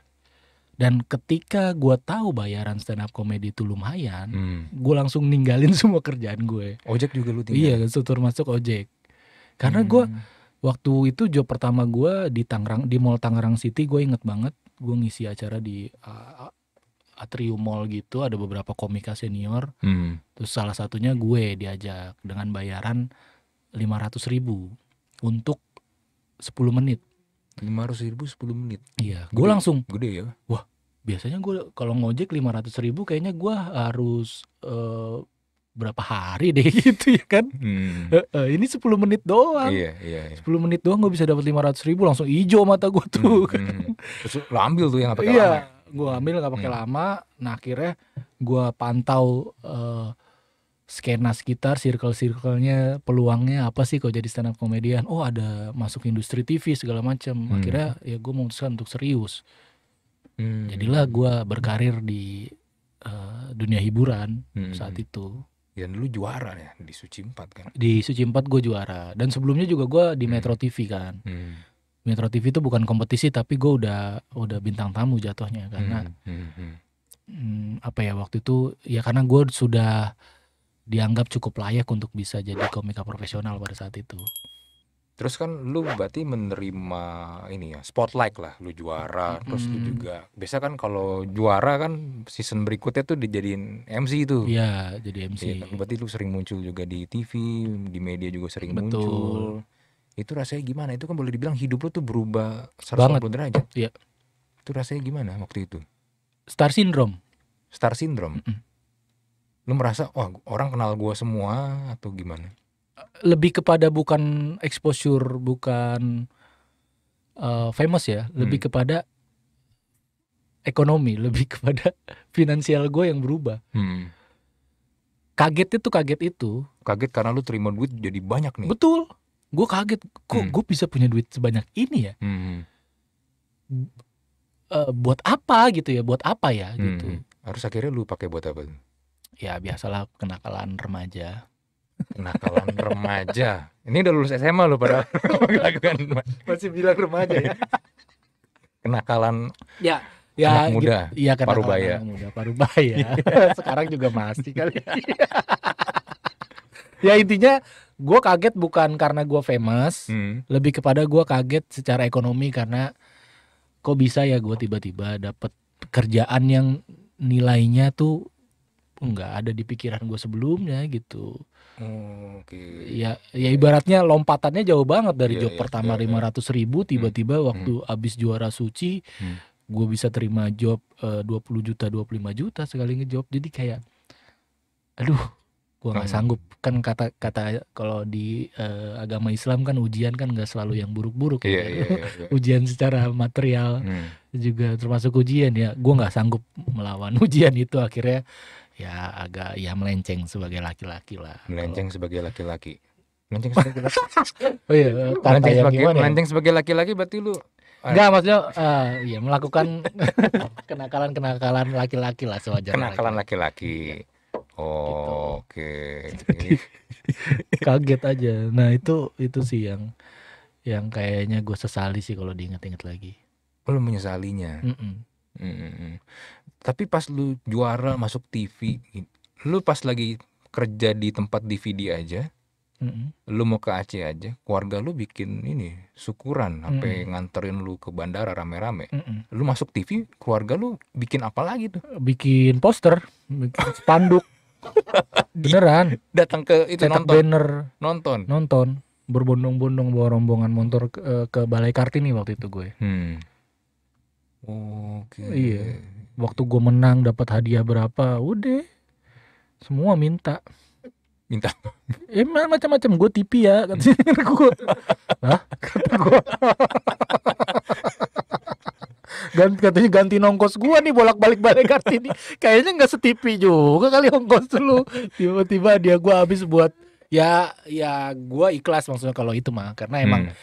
Speaker 2: dan ketika gue tahu bayaran stand up comedy itu lumayan hmm. gue langsung ninggalin semua kerjaan gue ojek juga lu tinggal iya tutur masuk ojek karena hmm. gue waktu itu job pertama gue di Tangerang di Mall Tangerang City gue inget banget gue ngisi acara di uh, Atrium Mall gitu ada beberapa komika senior hmm. terus salah satunya gue diajak dengan bayaran lima ratus ribu untuk sepuluh menit lima ratus ribu sepuluh menit iya gue langsung gede ya wah biasanya gue kalau ngojek lima ratus ribu kayaknya gue harus uh, berapa hari deh gitu ya kan hmm. uh, ini 10 menit doang iya, iya, iya. 10 menit doang gue bisa dapat ratus ribu langsung hijau mata gue tuh hmm, kan.
Speaker 1: hmm. lo ambil tuh yang apa iya
Speaker 2: gue ambil gak pakai hmm. lama nah akhirnya gue pantau uh, skena sekitar circle-circle-nya peluangnya apa sih kalau jadi stand up komedian oh ada masuk industri TV segala macam hmm. akhirnya ya gue memutuskan untuk serius hmm. jadilah gue berkarir di uh, dunia hiburan hmm. saat itu dan ya, lu juara ya di Suci 4 kan di Suci 4 gue juara dan sebelumnya juga gue di hmm. TV kan hmm Metro TV itu bukan kompetisi tapi gue udah udah bintang tamu jatuhnya karena hmm, hmm, hmm. Hmm, apa ya waktu itu ya karena gue sudah dianggap cukup layak untuk bisa jadi komika profesional pada saat itu.
Speaker 1: Terus kan lu berarti menerima ini ya spotlight lah, lu juara, hmm. terus lu juga biasa kan kalau juara kan season berikutnya tuh dijadiin MC itu. Iya, jadi MC. Ya, Berarti lu sering muncul juga di TV, di media juga sering Betul. muncul itu rasanya gimana itu kan boleh dibilang hidup lo tuh berubah 180 Banget. derajat iya itu rasanya gimana waktu itu star syndrome star syndrome mm -hmm. lo merasa wah orang kenal gue semua atau gimana
Speaker 2: lebih kepada bukan exposure bukan uh, famous ya lebih hmm. kepada ekonomi lebih kepada finansial gue yang berubah hmm. kaget itu kaget itu
Speaker 1: kaget karena lu terima duit jadi banyak nih
Speaker 2: betul gue kaget kok hmm. gue bisa punya duit sebanyak ini ya hmm. uh, buat apa gitu ya buat apa ya hmm. gitu harus akhirnya lu pakai buat apa ya biasalah kenakalan remaja kenakalan
Speaker 1: remaja ini udah lulus SMA lo pada
Speaker 2: masih bilang remaja ya
Speaker 1: kenakalan ya ya anak gitu. muda gitu, ya parubaya anak muda parubaya
Speaker 2: sekarang juga masih kali ya, ya intinya gue kaget bukan karena gue famous, hmm. lebih kepada gue kaget secara ekonomi karena kok bisa ya gue tiba-tiba dapet kerjaan yang nilainya tuh nggak ada di pikiran gue sebelumnya gitu. Hmm, okay. Ya, ya ibaratnya lompatannya jauh banget dari yeah, job yeah, pertama iya, iya. lima yeah, ratus ribu, hmm. tiba-tiba hmm. waktu hmm. abis juara suci, hmm. gue bisa terima job eh, dua puluh juta, 25 juta sekali ngejob. Jadi kayak, aduh gua nggak hmm. sanggup kan kata kata kalau di uh, agama Islam kan ujian kan nggak selalu yang buruk-buruk yeah, ya. yeah, yeah, yeah. ujian secara material hmm. juga termasuk ujian ya gua nggak sanggup melawan ujian itu akhirnya ya agak ya melenceng sebagai laki-laki lah
Speaker 1: melenceng kalo... sebagai laki-laki
Speaker 2: melenceng sebagai laki laki oh iya eh, melenceng ya, sebagai ya? melenceng sebagai laki-laki berarti lu Enggak eh, maksudnya uh, ya melakukan kenakalan-kenakalan laki-laki lah sewajarnya.
Speaker 1: Kenakalan laki-laki. Gitu. oke.
Speaker 2: kaget aja. Nah, itu itu sih yang yang kayaknya gue sesali sih kalau diinget-inget lagi. Oh, lu menyesalinya. Mm -mm. Mm -mm.
Speaker 1: Tapi pas lu juara masuk TV, lu pas lagi kerja di tempat DVD aja, mm -mm. lu mau ke Aceh aja, keluarga lu bikin ini syukuran, sampai mm -mm. nganterin lu ke bandara rame-rame. Mm -mm. Lu masuk TV, keluarga lu
Speaker 2: bikin apa lagi tuh? Bikin poster, bikin spanduk beneran datang ke itu nonton banner nonton nonton berbondong-bondong bawa rombongan motor ke, eh, ke balai kartini waktu itu gue hmm. Iya. oke okay. iya waktu gue menang dapat hadiah berapa udah semua minta minta eh macam-macam gue tipi ya kata gue kata gue ganti katanya ganti nongkos gua nih bolak-balik balik kartini kayaknya nggak setipi juga kali nongkos dulu tiba-tiba dia gua habis buat ya ya gua ikhlas maksudnya kalau itu mah karena hmm. emang hmm.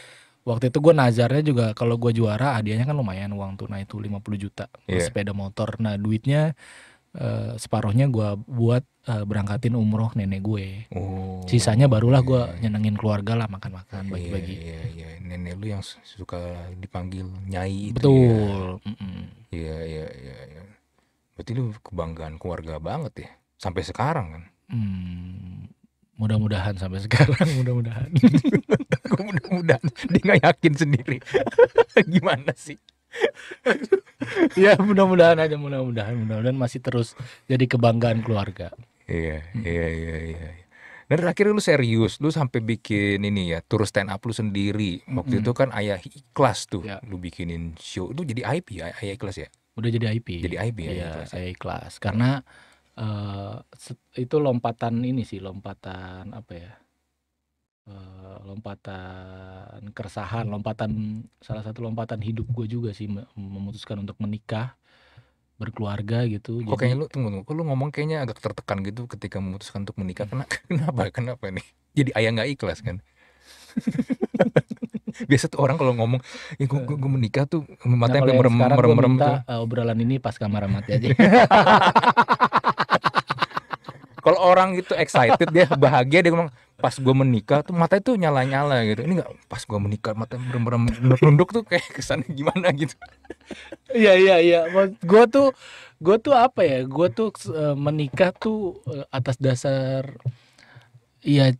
Speaker 2: waktu itu gua nazarnya juga kalau gua juara hadiahnya kan lumayan uang tunai itu 50 juta yeah. sepeda motor nah duitnya separohnya separuhnya gue buat uh, berangkatin umroh nenek gue. Oh. Sisanya barulah gue iya, iya. nyenengin keluarga lah makan-makan iya, bagi-bagi. Iya, iya, Nenek lu yang suka dipanggil nyai. Ya? Betul. Iya, iya, iya.
Speaker 1: iya. Berarti lu kebanggaan keluarga banget ya. Sampai sekarang kan.
Speaker 3: Hmm,
Speaker 2: mudah-mudahan sampai sekarang mudah-mudahan mudah-mudahan dia nggak yakin sendiri gimana sih ya mudah-mudahan aja mudah-mudahan mudah-mudahan masih terus jadi kebanggaan keluarga
Speaker 1: iya, hmm. iya iya iya iya dan terakhir lu serius lu sampai bikin ini ya tour stand up lu sendiri waktu hmm. itu kan ayah ikhlas tuh ya. lu bikinin show itu jadi IP ya ayah ikhlas ya udah jadi IP jadi
Speaker 2: IP ya, iya, ya ikhlas, ayah ikhlas karena uh, itu lompatan ini sih lompatan apa ya Eh, lompatan keresahan, lompatan salah satu lompatan hidup gue juga sih memutuskan untuk menikah, berkeluarga gitu Kok jadi kayaknya lu tunggu tunggu, kok lu ngomong kayaknya
Speaker 1: agak tertekan gitu ketika memutuskan untuk menikah, Hmm. kenapa kenapa nih? Jadi ayah nggak ikhlas kan? Biasa tuh orang kalau ngomong, ya gue gue, gue menikah tuh matanya nah, merem merem merem. merem,
Speaker 2: Uh, obrolan ini pas kamar mati aja. kalau orang itu excited
Speaker 1: dia bahagia dia ngomong pas gue menikah tuh mata itu nyala nyala gitu ini nggak pas gue menikah mata berem berem merunduk tuh kayak kesannya gimana gitu
Speaker 2: iya iya iya gue tuh gue tuh apa ya gue tuh uh, menikah tuh uh, atas dasar ya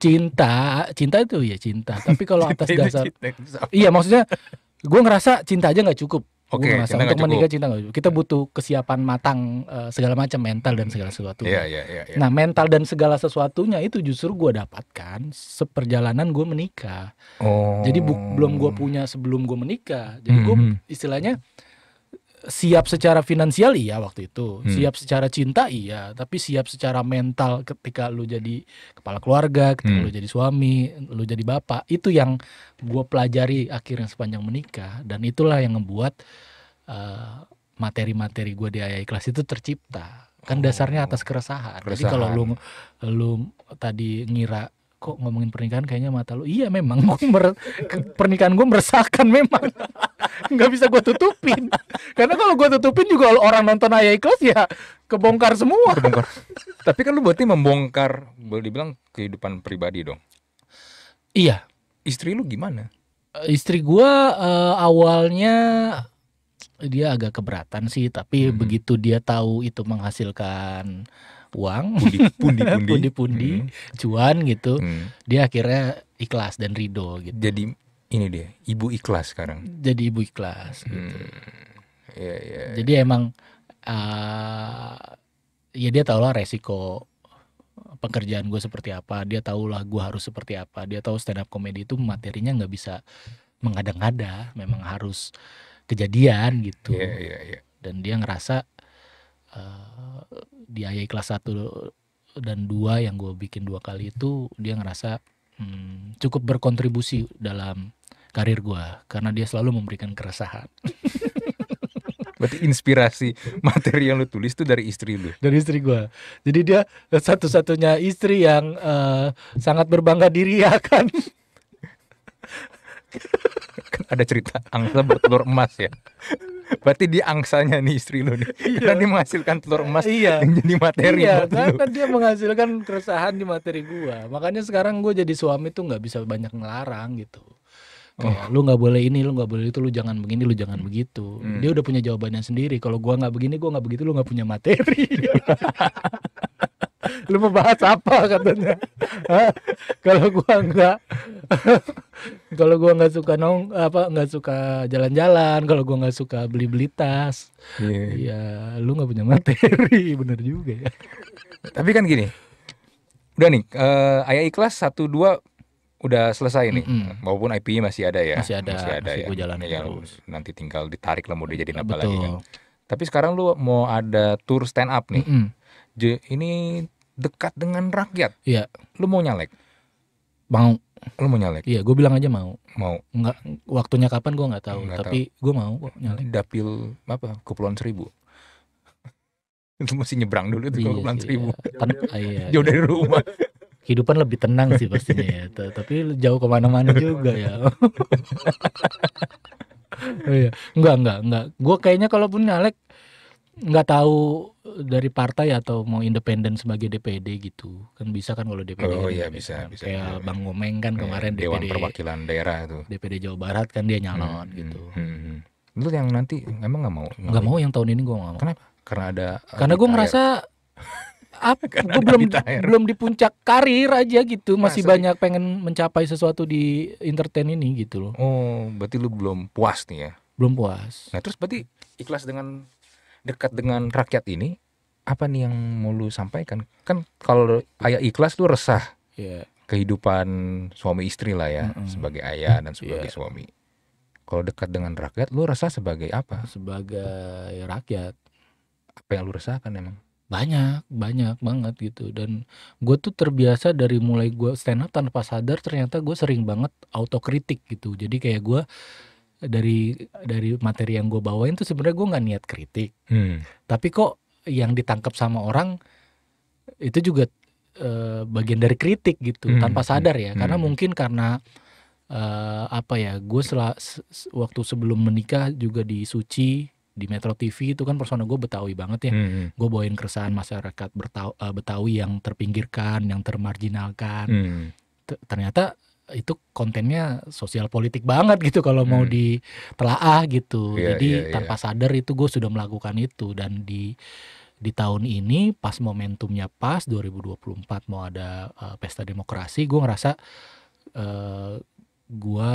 Speaker 2: cinta cinta itu ya cinta tapi kalau atas dasar iya maksudnya gue ngerasa cinta aja nggak cukup Oke, okay, untuk menikah cinta gak cukup. Kita iya. butuh kesiapan matang uh, segala macam mental dan segala sesuatu. Yeah, yeah, yeah, yeah. Nah, mental dan segala sesuatunya itu justru gua dapatkan seperjalanan gua menikah.
Speaker 3: Oh. Jadi belum
Speaker 2: gua punya sebelum gua menikah. Jadi gue mm -hmm. istilahnya siap secara finansial iya waktu itu hmm. siap secara cinta iya tapi siap secara mental ketika lu jadi kepala keluarga ketika hmm. lu jadi suami lu jadi bapak itu yang gue pelajari akhirnya sepanjang menikah dan itulah yang membuat materi eh, materi-materi gue di ayah kelas itu tercipta kan oh. dasarnya atas keresahan, keresahan. jadi kalau lu lu tadi ngira kok ngomongin pernikahan kayaknya mata lu iya memang gue pernikahan gue meresahkan memang nggak bisa gue tutupin karena kalau gue tutupin juga orang nonton ayah ikhlas ya kebongkar semua kebongkar tapi kan lu berarti
Speaker 1: membongkar boleh dibilang kehidupan pribadi dong
Speaker 2: iya istri lu gimana eh, istri gue uh, awalnya dia agak keberatan sih tapi hmm. begitu dia tahu itu menghasilkan uang, pundi-pundi, pundi-pundi, hmm. cuan gitu. Hmm. Dia akhirnya ikhlas dan ridho gitu. Jadi ini dia, ibu ikhlas sekarang. Jadi ibu ikhlas hmm. gitu. Hmm. Iya, yeah, yeah, yeah. Jadi emang uh, ya dia tahu lah resiko pekerjaan gue seperti apa, dia tahu lah gue harus seperti apa, dia tahu stand up comedy itu materinya nggak bisa mengada-ngada, memang harus kejadian gitu. Yeah, yeah, yeah. Dan dia ngerasa ah, di AI kelas 1 dan 2 yang gue bikin dua kali itu dia ngerasa hmm, cukup berkontribusi dalam karir gue karena dia selalu memberikan keresahan.
Speaker 1: Berarti inspirasi materi yang lu tulis itu dari istri lu.
Speaker 2: Dari istri gue. Jadi dia satu-satunya istri yang uh, sangat berbangga diri ya kan?
Speaker 1: kan. Ada cerita angsa bertelur emas ya. Berarti dia angsanya nih istri lu nih. Iya. Karena dia menghasilkan telur emas iya. yang jadi materi iya, buat karena
Speaker 2: lu. dia menghasilkan keresahan di materi gua. Makanya sekarang gua jadi suami tuh nggak bisa banyak ngelarang gitu. Kayak oh. lu nggak boleh ini, lu nggak boleh itu, lu jangan begini, lu jangan hmm. begitu. Hmm. Dia udah punya jawabannya sendiri. Kalau gua nggak begini, gua nggak begitu, lu nggak punya materi. lu membahas apa katanya kalau gua enggak kalau gua enggak suka nong apa enggak suka jalan-jalan kalau gua enggak suka beli-beli tas yeah. ya iya, lu nggak punya materi bener juga ya tapi kan gini udah
Speaker 1: nih uh, ayah ikhlas satu dua udah selesai nih mm -hmm. maupun IP masih ada ya masih ada masih ada masih ya, jalan ya terus. nanti tinggal ditarik lah mau jadi apa lagi kan tapi sekarang lu mau ada tour stand up nih mm -hmm. ini dekat dengan rakyat. Iya. Lu mau nyalek?
Speaker 2: Mau. Lu mau nyalek? Iya, gue bilang aja mau. Mau. Enggak waktunya kapan gue nggak tahu, Enggak tapi gue mau kok nyalek. Dapil
Speaker 1: apa? Kepulauan Seribu. itu mesti nyebrang dulu itu iya, Kepulauan iya. Ah, iya Seribu. Jauh iya. dari rumah.
Speaker 2: Kehidupan lebih tenang sih pastinya ya, tapi jauh kemana-mana juga ya. oh, iya. Enggak, enggak, enggak. Gue kayaknya kalaupun nyalek nggak tahu dari partai atau mau independen sebagai DPD gitu kan bisa kan kalau DPD oh kan iya gitu bisa, kan. bisa kayak bisa. Bang Ngomeng kan kemarin ya, Dewan DPD perwakilan daerah itu DPD Jawa Barat kan dia nyalon hmm, hmm, gitu hmm, hmm.
Speaker 1: lu yang nanti emang nggak mau nggak mau yang tahun ini gue nggak mau kenapa karena ada uh, karena gue ngerasa
Speaker 3: apa gue belum belum
Speaker 2: di puncak karir aja gitu masih Masa, banyak pengen mencapai sesuatu di entertain ini gitu loh oh berarti lu belum puas nih ya belum puas nah terus
Speaker 1: berarti ikhlas dengan dekat dengan rakyat ini apa nih yang mau lu sampaikan kan kalau ayah ikhlas lu resah yeah. kehidupan suami istri lah ya mm -hmm. sebagai ayah dan iya. sebagai yeah. suami
Speaker 2: kalau dekat dengan rakyat lu resah sebagai apa sebagai rakyat apa yang lu resahkan emang banyak banyak banget gitu dan gue tuh terbiasa dari mulai gue stand up tanpa sadar ternyata gue sering banget autokritik gitu jadi kayak gue dari dari materi yang gue bawain tuh sebenarnya gue nggak niat kritik hmm. tapi kok yang ditangkap sama orang itu juga uh, bagian dari kritik gitu hmm. tanpa sadar ya hmm. karena hmm. mungkin karena uh, apa ya gue setelah waktu sebelum menikah juga di suci di Metro TV itu kan persona gue Betawi banget ya. Hmm. hmm. Gue bawain keresahan masyarakat eh, Betawi yang terpinggirkan, yang termarginalkan. Hmm. Ternyata itu kontennya sosial politik banget gitu kalau hmm. mau ditelaah gitu. Yeah, Jadi yeah, iya. tanpa sadar itu gue sudah melakukan itu dan di di tahun ini pas momentumnya pas 2024 mau ada uh, pesta demokrasi, gue ngerasa uh, eh, gue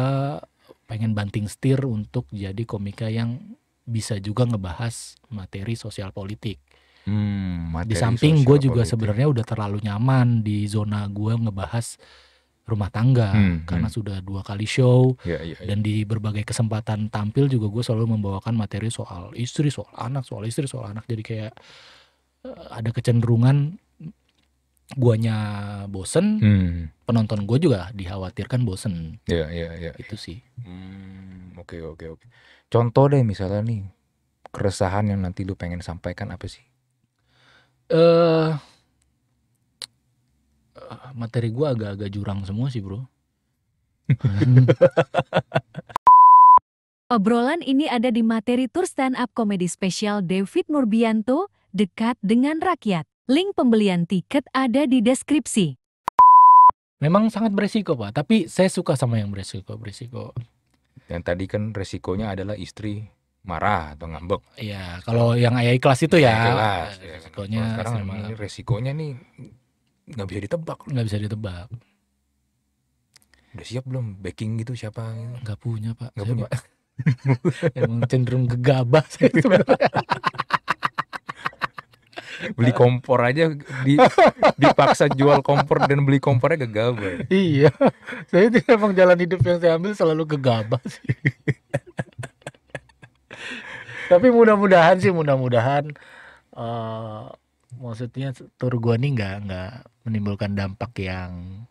Speaker 2: pengen banting setir untuk jadi komika yang bisa juga ngebahas materi sosial politik.
Speaker 3: Hmm, materi di samping gue juga sebenarnya
Speaker 2: udah terlalu nyaman di zona gue ngebahas rumah tangga hmm, hmm. karena hmm. sudah dua kali show yeah, yeah, yeah. dan di berbagai kesempatan tampil juga gue selalu membawakan materi soal istri soal anak soal istri soal anak jadi kayak eh, ada kecenderungan guanya bosen hmm. hmm, hmm. penonton gue juga dikhawatirkan bosen
Speaker 1: ya yeah, ya yeah, ya yeah. itu sih oke oke oke contoh deh misalnya nih keresahan yang nanti lu pengen
Speaker 2: sampaikan apa sih eh uh, materi gue agak-agak jurang semua sih bro. Obrolan ini ada di materi tour stand up komedi spesial David Nurbianto, Dekat dengan Rakyat. Link pembelian tiket ada di deskripsi. Memang sangat beresiko Pak, tapi saya suka sama yang beresiko, beresiko.
Speaker 1: Yang tadi kan resikonya adalah istri marah atau ngambek. Iya, kalau
Speaker 2: yang ayah ikhlas itu ya. Ikhlas, ya, kan. resikonya sekarang memang
Speaker 1: resikonya nih nggak bisa ditebak nggak bisa ditebak udah siap belum backing gitu siapa gitu? nggak punya
Speaker 2: pak nggak punya emang cenderung gegabah saya
Speaker 1: beli kompor aja di, dipaksa jual kompor dan
Speaker 2: beli kompornya gegabah iya saya itu emang jalan hidup yang saya ambil selalu gegabah sih tapi mudah-mudahan sih mudah-mudahan uh, maksudnya tur gue nih nggak nggak menimbulkan dampak yang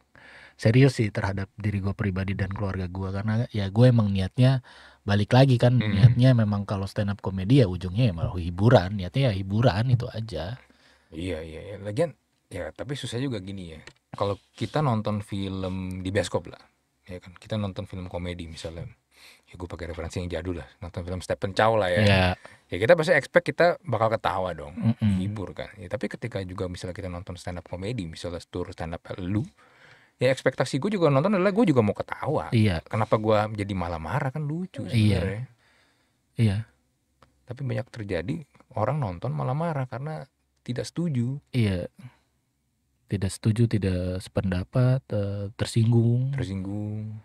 Speaker 2: serius sih terhadap diri gue pribadi dan keluarga gue karena ya gue emang niatnya balik lagi kan hmm. niatnya memang kalau stand up komedi ya ujungnya ya malah hiburan niatnya ya hiburan itu aja iya iya ya. lagian
Speaker 1: ya tapi susah juga gini ya kalau kita nonton film di bioskop lah ya kan kita nonton film komedi misalnya ya gue pakai referensi yang jadul lah nonton film Stephen Chow lah ya yeah. ya kita pasti expect kita bakal ketawa dong mm -mm. hibur kan ya tapi ketika juga misalnya kita nonton stand up komedi misalnya tour stand up lu ya ekspektasi gue juga nonton adalah gue juga mau ketawa iya. kenapa gue jadi malah marah kan lucu iya. sebenarnya iya. iya tapi banyak terjadi orang nonton malah marah karena tidak setuju iya
Speaker 2: tidak setuju tidak sependapat eh, tersinggung tersinggung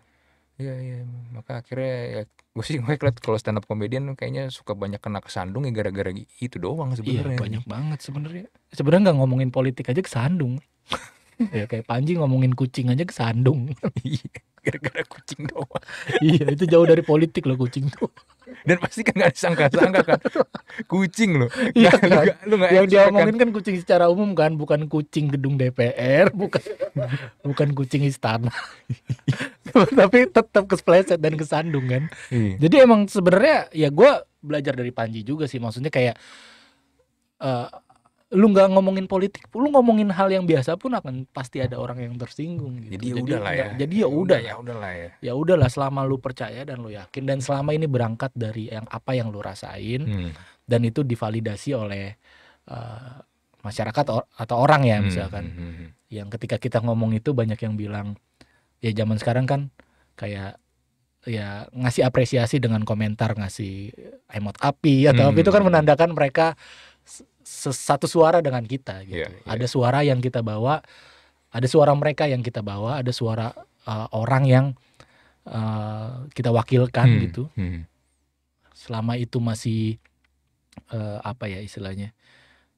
Speaker 1: Iya iya, maka akhirnya ya gue sih gue liat kalau stand up comedian kayaknya suka banyak kena kesandung ya gara-gara itu doang iya, sebenarnya. Iya banyak
Speaker 2: banget sebenarnya. Sebenarnya nggak ngomongin politik aja kesandung. ya kayak Panji ngomongin kucing aja kesandung. Iya gara-gara kucing doang. iya itu jauh dari politik loh kucing tuh dan pasti kan gak disangka-sangka kan kucing loh ya, gak, kan? lu gak, yang dia omongin kan? kan kucing secara umum kan bukan kucing gedung DPR bukan bukan kucing istana tapi tetap kespleset dan kesandung kan iya. jadi emang sebenarnya ya gue belajar dari Panji juga sih maksudnya kayak uh, lu nggak ngomongin politik, lu ngomongin hal yang biasa pun akan pasti ada orang yang tersinggung. Gitu. Jadi, jadi udahlah ya. Jadi ya udah ya. ya. Udahlah ya. Ya udahlah selama lu percaya dan lu yakin dan selama ini berangkat dari yang apa yang lu rasain hmm. dan itu divalidasi oleh uh, masyarakat or, atau orang ya hmm, misalkan. Hmm, hmm, hmm, Yang ketika kita ngomong itu banyak yang bilang ya zaman sekarang kan kayak ya ngasih apresiasi dengan komentar ngasih emot api atau hmm. itu kan menandakan mereka satu suara dengan kita gitu. Yeah, yeah. Ada suara yang kita bawa, ada suara mereka yang kita bawa, ada suara uh, orang yang uh, kita wakilkan hmm, gitu. Hmm. Selama itu masih uh, apa ya istilahnya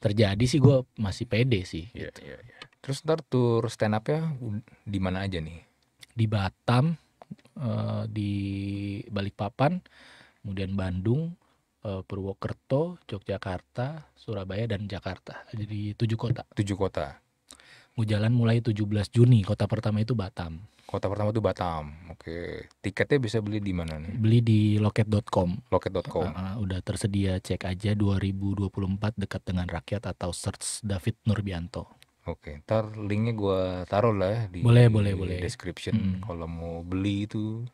Speaker 2: terjadi sih gue masih pede sih. Iya, gitu. yeah, yeah. Terus ntar tour stand upnya di mana aja nih? Di Batam, uh, di Balikpapan, kemudian Bandung, uh, Purwokerto, Yogyakarta, Surabaya dan Jakarta. Jadi tujuh kota. Tujuh kota. Jalan mulai 17 Juni. Kota pertama itu Batam.
Speaker 1: Kota pertama itu Batam. Oke. Tiketnya bisa beli di mana nih?
Speaker 2: Beli di loket.com. Loket.com. Uh, ah, uh, ah, udah tersedia. Cek aja 2024 dekat dengan rakyat atau search David Nurbianto.
Speaker 1: Oke, ntar linknya gue taruh lah di boleh, boleh, di boleh. description. mm. Kalau mau beli itu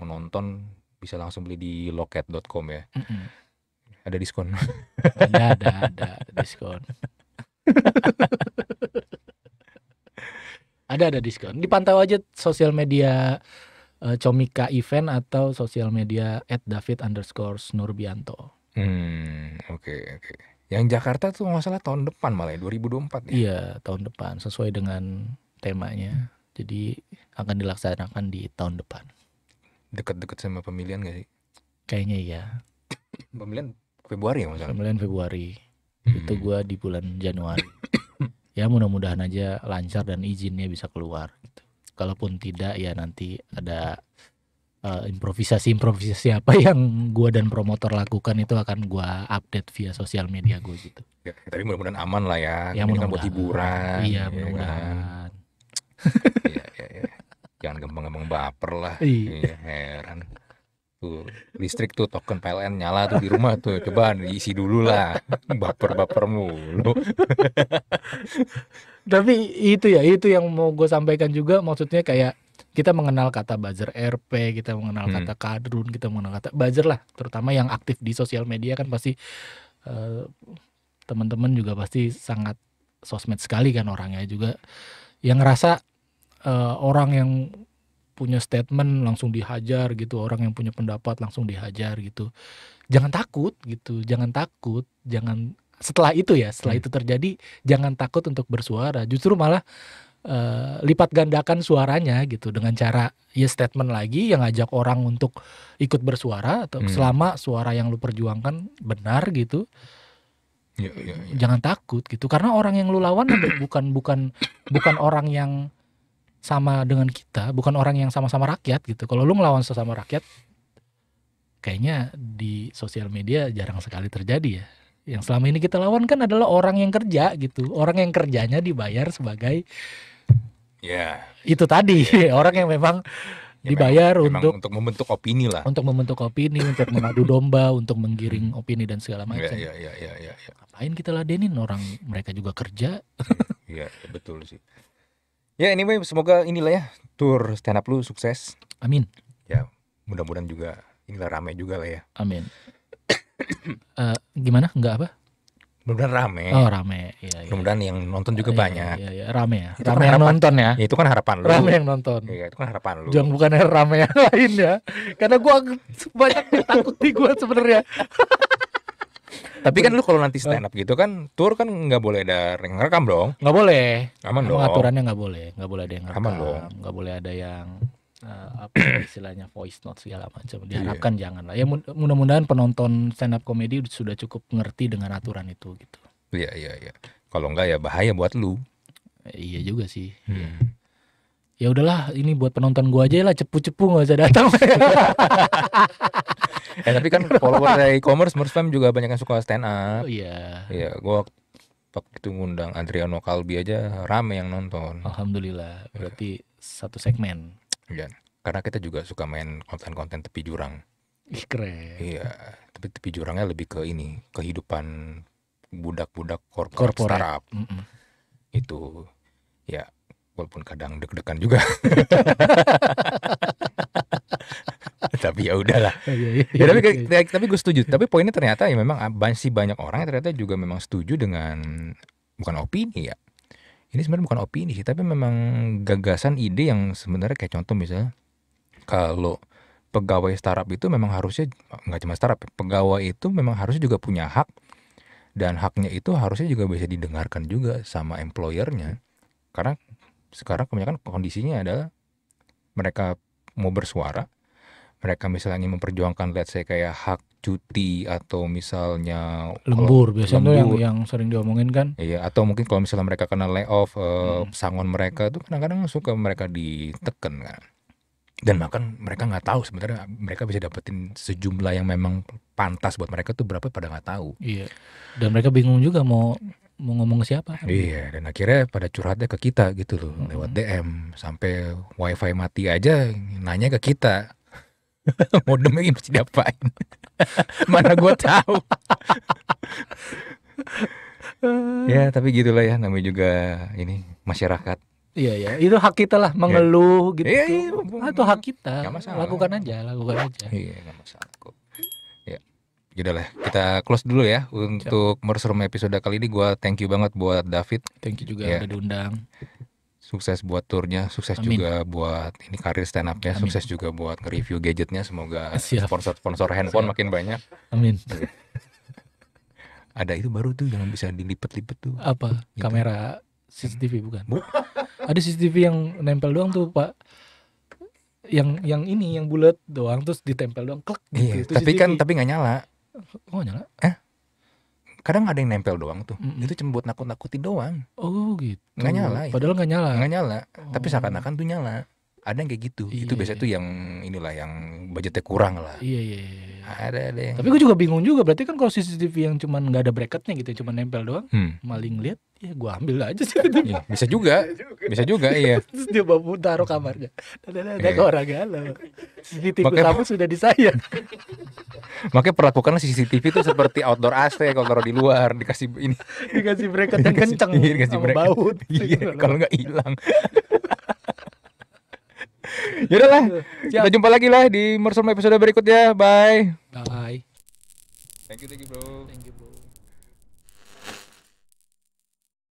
Speaker 1: menonton bisa langsung beli di loket.com ya. Mm -hmm. Ada diskon. ada, iya,
Speaker 2: ada, ada diskon. ada ada diskon. Dipantau aja sosial media uh, Comika Event atau sosial media at David underscore Nurbianto. Hmm, oke okay, oke. Okay. Yang Jakarta tuh nggak masalah tahun depan malah ya 2024 ya. Iya, tahun depan sesuai dengan temanya. Hmm. Jadi akan dilaksanakan di tahun depan dekat-dekat sama pemilihan gak sih? Kayaknya iya. pemilihan Februari ya maksudnya. Pemilihan Februari. Hmm. Itu gua di bulan Januari. ya mudah-mudahan aja lancar dan izinnya bisa keluar. Gitu. Kalaupun tidak ya nanti ada improvisasi eh, improvisasi-improvisasi apa yang gua dan promotor lakukan itu akan gua update via sosial media
Speaker 1: gua gitu. Ya, tapi mudah-mudahan aman lah ya. Ya kan mudah-mudahan. hiburan. Iya ya kan? mudah-mudahan. iya, iya jangan gampang-gampang baper lah iya. iya heran tuh listrik tuh token PLN nyala tuh di rumah tuh coba diisi dulu lah baper baper mulu
Speaker 2: tapi itu ya itu yang mau gue sampaikan juga maksudnya kayak kita mengenal kata buzzer RP kita mengenal hmm. kata kadrun kita mengenal kata buzzer lah terutama yang aktif di sosial media kan pasti eh, teman-teman juga pasti sangat sosmed sekali kan orangnya juga yang ngerasa uh, orang yang punya statement langsung dihajar gitu, orang yang punya pendapat langsung dihajar gitu. Jangan takut gitu, jangan takut, jangan setelah itu ya, setelah hmm. itu terjadi jangan takut untuk bersuara. Justru malah uh, lipat gandakan suaranya gitu dengan cara ya statement lagi yang ngajak orang untuk ikut bersuara atau hmm. selama suara yang lu perjuangkan benar gitu. Ya, ya, ya. Jangan takut gitu karena orang yang lu lawan bukan bukan bukan orang yang sama dengan kita, bukan orang yang sama-sama rakyat gitu. Kalau lu ngelawan sesama rakyat, kayaknya di sosial media jarang sekali terjadi ya. Yang selama ini kita lawan kan adalah orang yang kerja gitu, orang yang kerjanya dibayar sebagai ya yeah. itu tadi yeah. Ya. orang yang ya, memang dibayar memang, untuk
Speaker 1: untuk membentuk opini lah.
Speaker 2: Untuk membentuk opini, untuk mengadu domba, untuk menggiring hmm. opini dan segala macam. Iya,
Speaker 1: iya, iya, iya, ya. ya
Speaker 2: apain kita ladenin orang mereka juga kerja?
Speaker 1: Iya, ya, betul sih. Ya anyway semoga inilah ya tour stand up lu
Speaker 2: sukses. Amin. Ya mudah-mudahan juga
Speaker 1: inilah rame juga lah ya. Amin.
Speaker 2: uh, gimana? Enggak apa?
Speaker 1: Mudah-mudahan rame. Oh rame. Ya, Mudah-mudahan yang nonton juga ya, banyak. Iya, iya, ya. rame ya. Itu kan rame kan yang harapan, nonton ya. ya. Itu kan harapan lu. Rame yang
Speaker 2: nonton. Iya itu kan harapan lu. Jangan bukan rame yang lain ya. Karena gua
Speaker 3: banyak takut di gua sebenarnya.
Speaker 2: Tapi kan lu kalau nanti
Speaker 3: stand
Speaker 1: up gitu kan tour kan nggak boleh ada yang ngerekam dong. Nggak boleh. Aman Emang dong. Aturannya nggak
Speaker 2: boleh, nggak boleh ada yang ngerekam. Aman dong. Nggak boleh ada yang uh, apa istilahnya voice note segala macam. Iya. Diharapkan yeah. jangan lah. Ya mudah-mudahan penonton stand up komedi sudah cukup ngerti dengan aturan itu gitu.
Speaker 1: Iya iya iya. Kalau nggak ya bahaya buat lu. Iya juga sih. Hmm. Iya.
Speaker 2: Ya udahlah ini buat penonton gua aja lah cepu-cepu nggak usah datang
Speaker 3: eh tapi kan follower dari
Speaker 1: e-commerce Merch juga banyak yang suka stand up. Oh, iya. Oh, iya, gua waktu itu ngundang Adriano Kalbi aja rame yang nonton. Alhamdulillah. Iya. Berarti ya. satu segmen. Iya. Karena kita juga suka main konten-konten tepi jurang.
Speaker 2: Ih, keren.
Speaker 1: Iya, tapi tepi jurangnya lebih ke ini, kehidupan budak-budak korporat, korporat. startup. Mm -mm. Itu ya walaupun kadang deg-degan juga. tapi ya udahlah. Iya, iya, iya, ya, tapi tapi gue setuju. Tapi poinnya ternyata ya memang masih ah, banyak orang yang ternyata juga memang setuju dengan bukan opini ya. Ini sebenarnya bukan opini sih, tapi memang gagasan ide yang sebenarnya kayak contoh misalnya kalau pegawai startup itu memang harusnya nggak cuma startup, pegawai itu memang harusnya juga punya hak dan haknya itu harusnya juga bisa didengarkan juga sama employernya karena sekarang kebanyakan kondisinya adalah mereka mau bersuara mereka misalnya memperjuangkan let's say kayak hak cuti atau misalnya lembur kalau, biasanya lembur.
Speaker 2: yang yang sering diomongin kan
Speaker 1: iya atau mungkin kalau misalnya mereka kena layoff uh, hmm. sangon mereka tuh kadang-kadang suka mereka diteken kan dan bahkan mereka nggak tahu sebenarnya mereka bisa dapetin sejumlah yang memang pantas buat mereka tuh berapa pada nggak tahu iya
Speaker 2: dan mereka bingung juga mau mau ngomong ke siapa
Speaker 1: iya dan akhirnya pada curhatnya ke kita gitu loh hmm. lewat DM sampai wifi mati aja nanya ke kita modemnya mesti diapain mana gue tahu
Speaker 2: ya
Speaker 1: tapi gitulah ya namanya juga ini masyarakat
Speaker 2: Iya ya, itu hak kita lah mengeluh ya. gitu. ya, iya, iya, iya. Ah, itu hak kita. Lakukan aja, lakukan aja.
Speaker 1: Iya, gak masalah kok. Ya. Yaudah lah, kita close dulu ya untuk Siap. episode kali ini. Gua thank you banget buat David. Thank you juga ya. udah diundang sukses buat turnya, sukses Amin. juga buat ini karir stand upnya, sukses juga buat nge-review gadgetnya. Semoga sponsor-sponsor handphone Siap. makin banyak. Amin. Ada itu baru tuh yang bisa dilipet-lipet tuh. Apa? Gitu. Kamera
Speaker 2: CCTV bukan? Ada CCTV yang nempel doang tuh pak yang yang ini yang bulat doang terus ditempel doang klik gitu. Iya, itu tapi CCTV. kan tapi nggak nyala.
Speaker 1: Oh nyala? Eh? kadang ada yang nempel doang tuh mm -hmm. itu cuma buat nakut-nakuti doang oh gitu nggak nyala ya? padahal nggak nyala nggak nyala oh. tapi seakan-akan tuh nyala ada yang kayak gitu iya, itu biasanya iya. tuh yang inilah yang budgetnya kurang
Speaker 2: lah iya iya, iya. iya. ada ada yang tapi gue juga bingung juga berarti kan kalau CCTV yang cuman nggak ada bracketnya gitu cuma nempel doang hmm. maling lihat ya gue ambil aja sih iya, bisa juga bisa juga iya terus dia bawa taruh kamarnya ada ada iya. orang galau CCTV makanya, kamu sudah disayang.
Speaker 1: makanya perlakukan CCTV itu seperti outdoor AC kalau taruh di luar dikasih ini dikasih bracket yang kencang, kenceng iya, dikasih bracket. baut iya, kalau nggak hilang Yaudah lah. Siap. Kita jumpa lagi lah di Mersum episode
Speaker 3: berikutnya. Bye. Bye. Thank you, thank you bro. Thank you.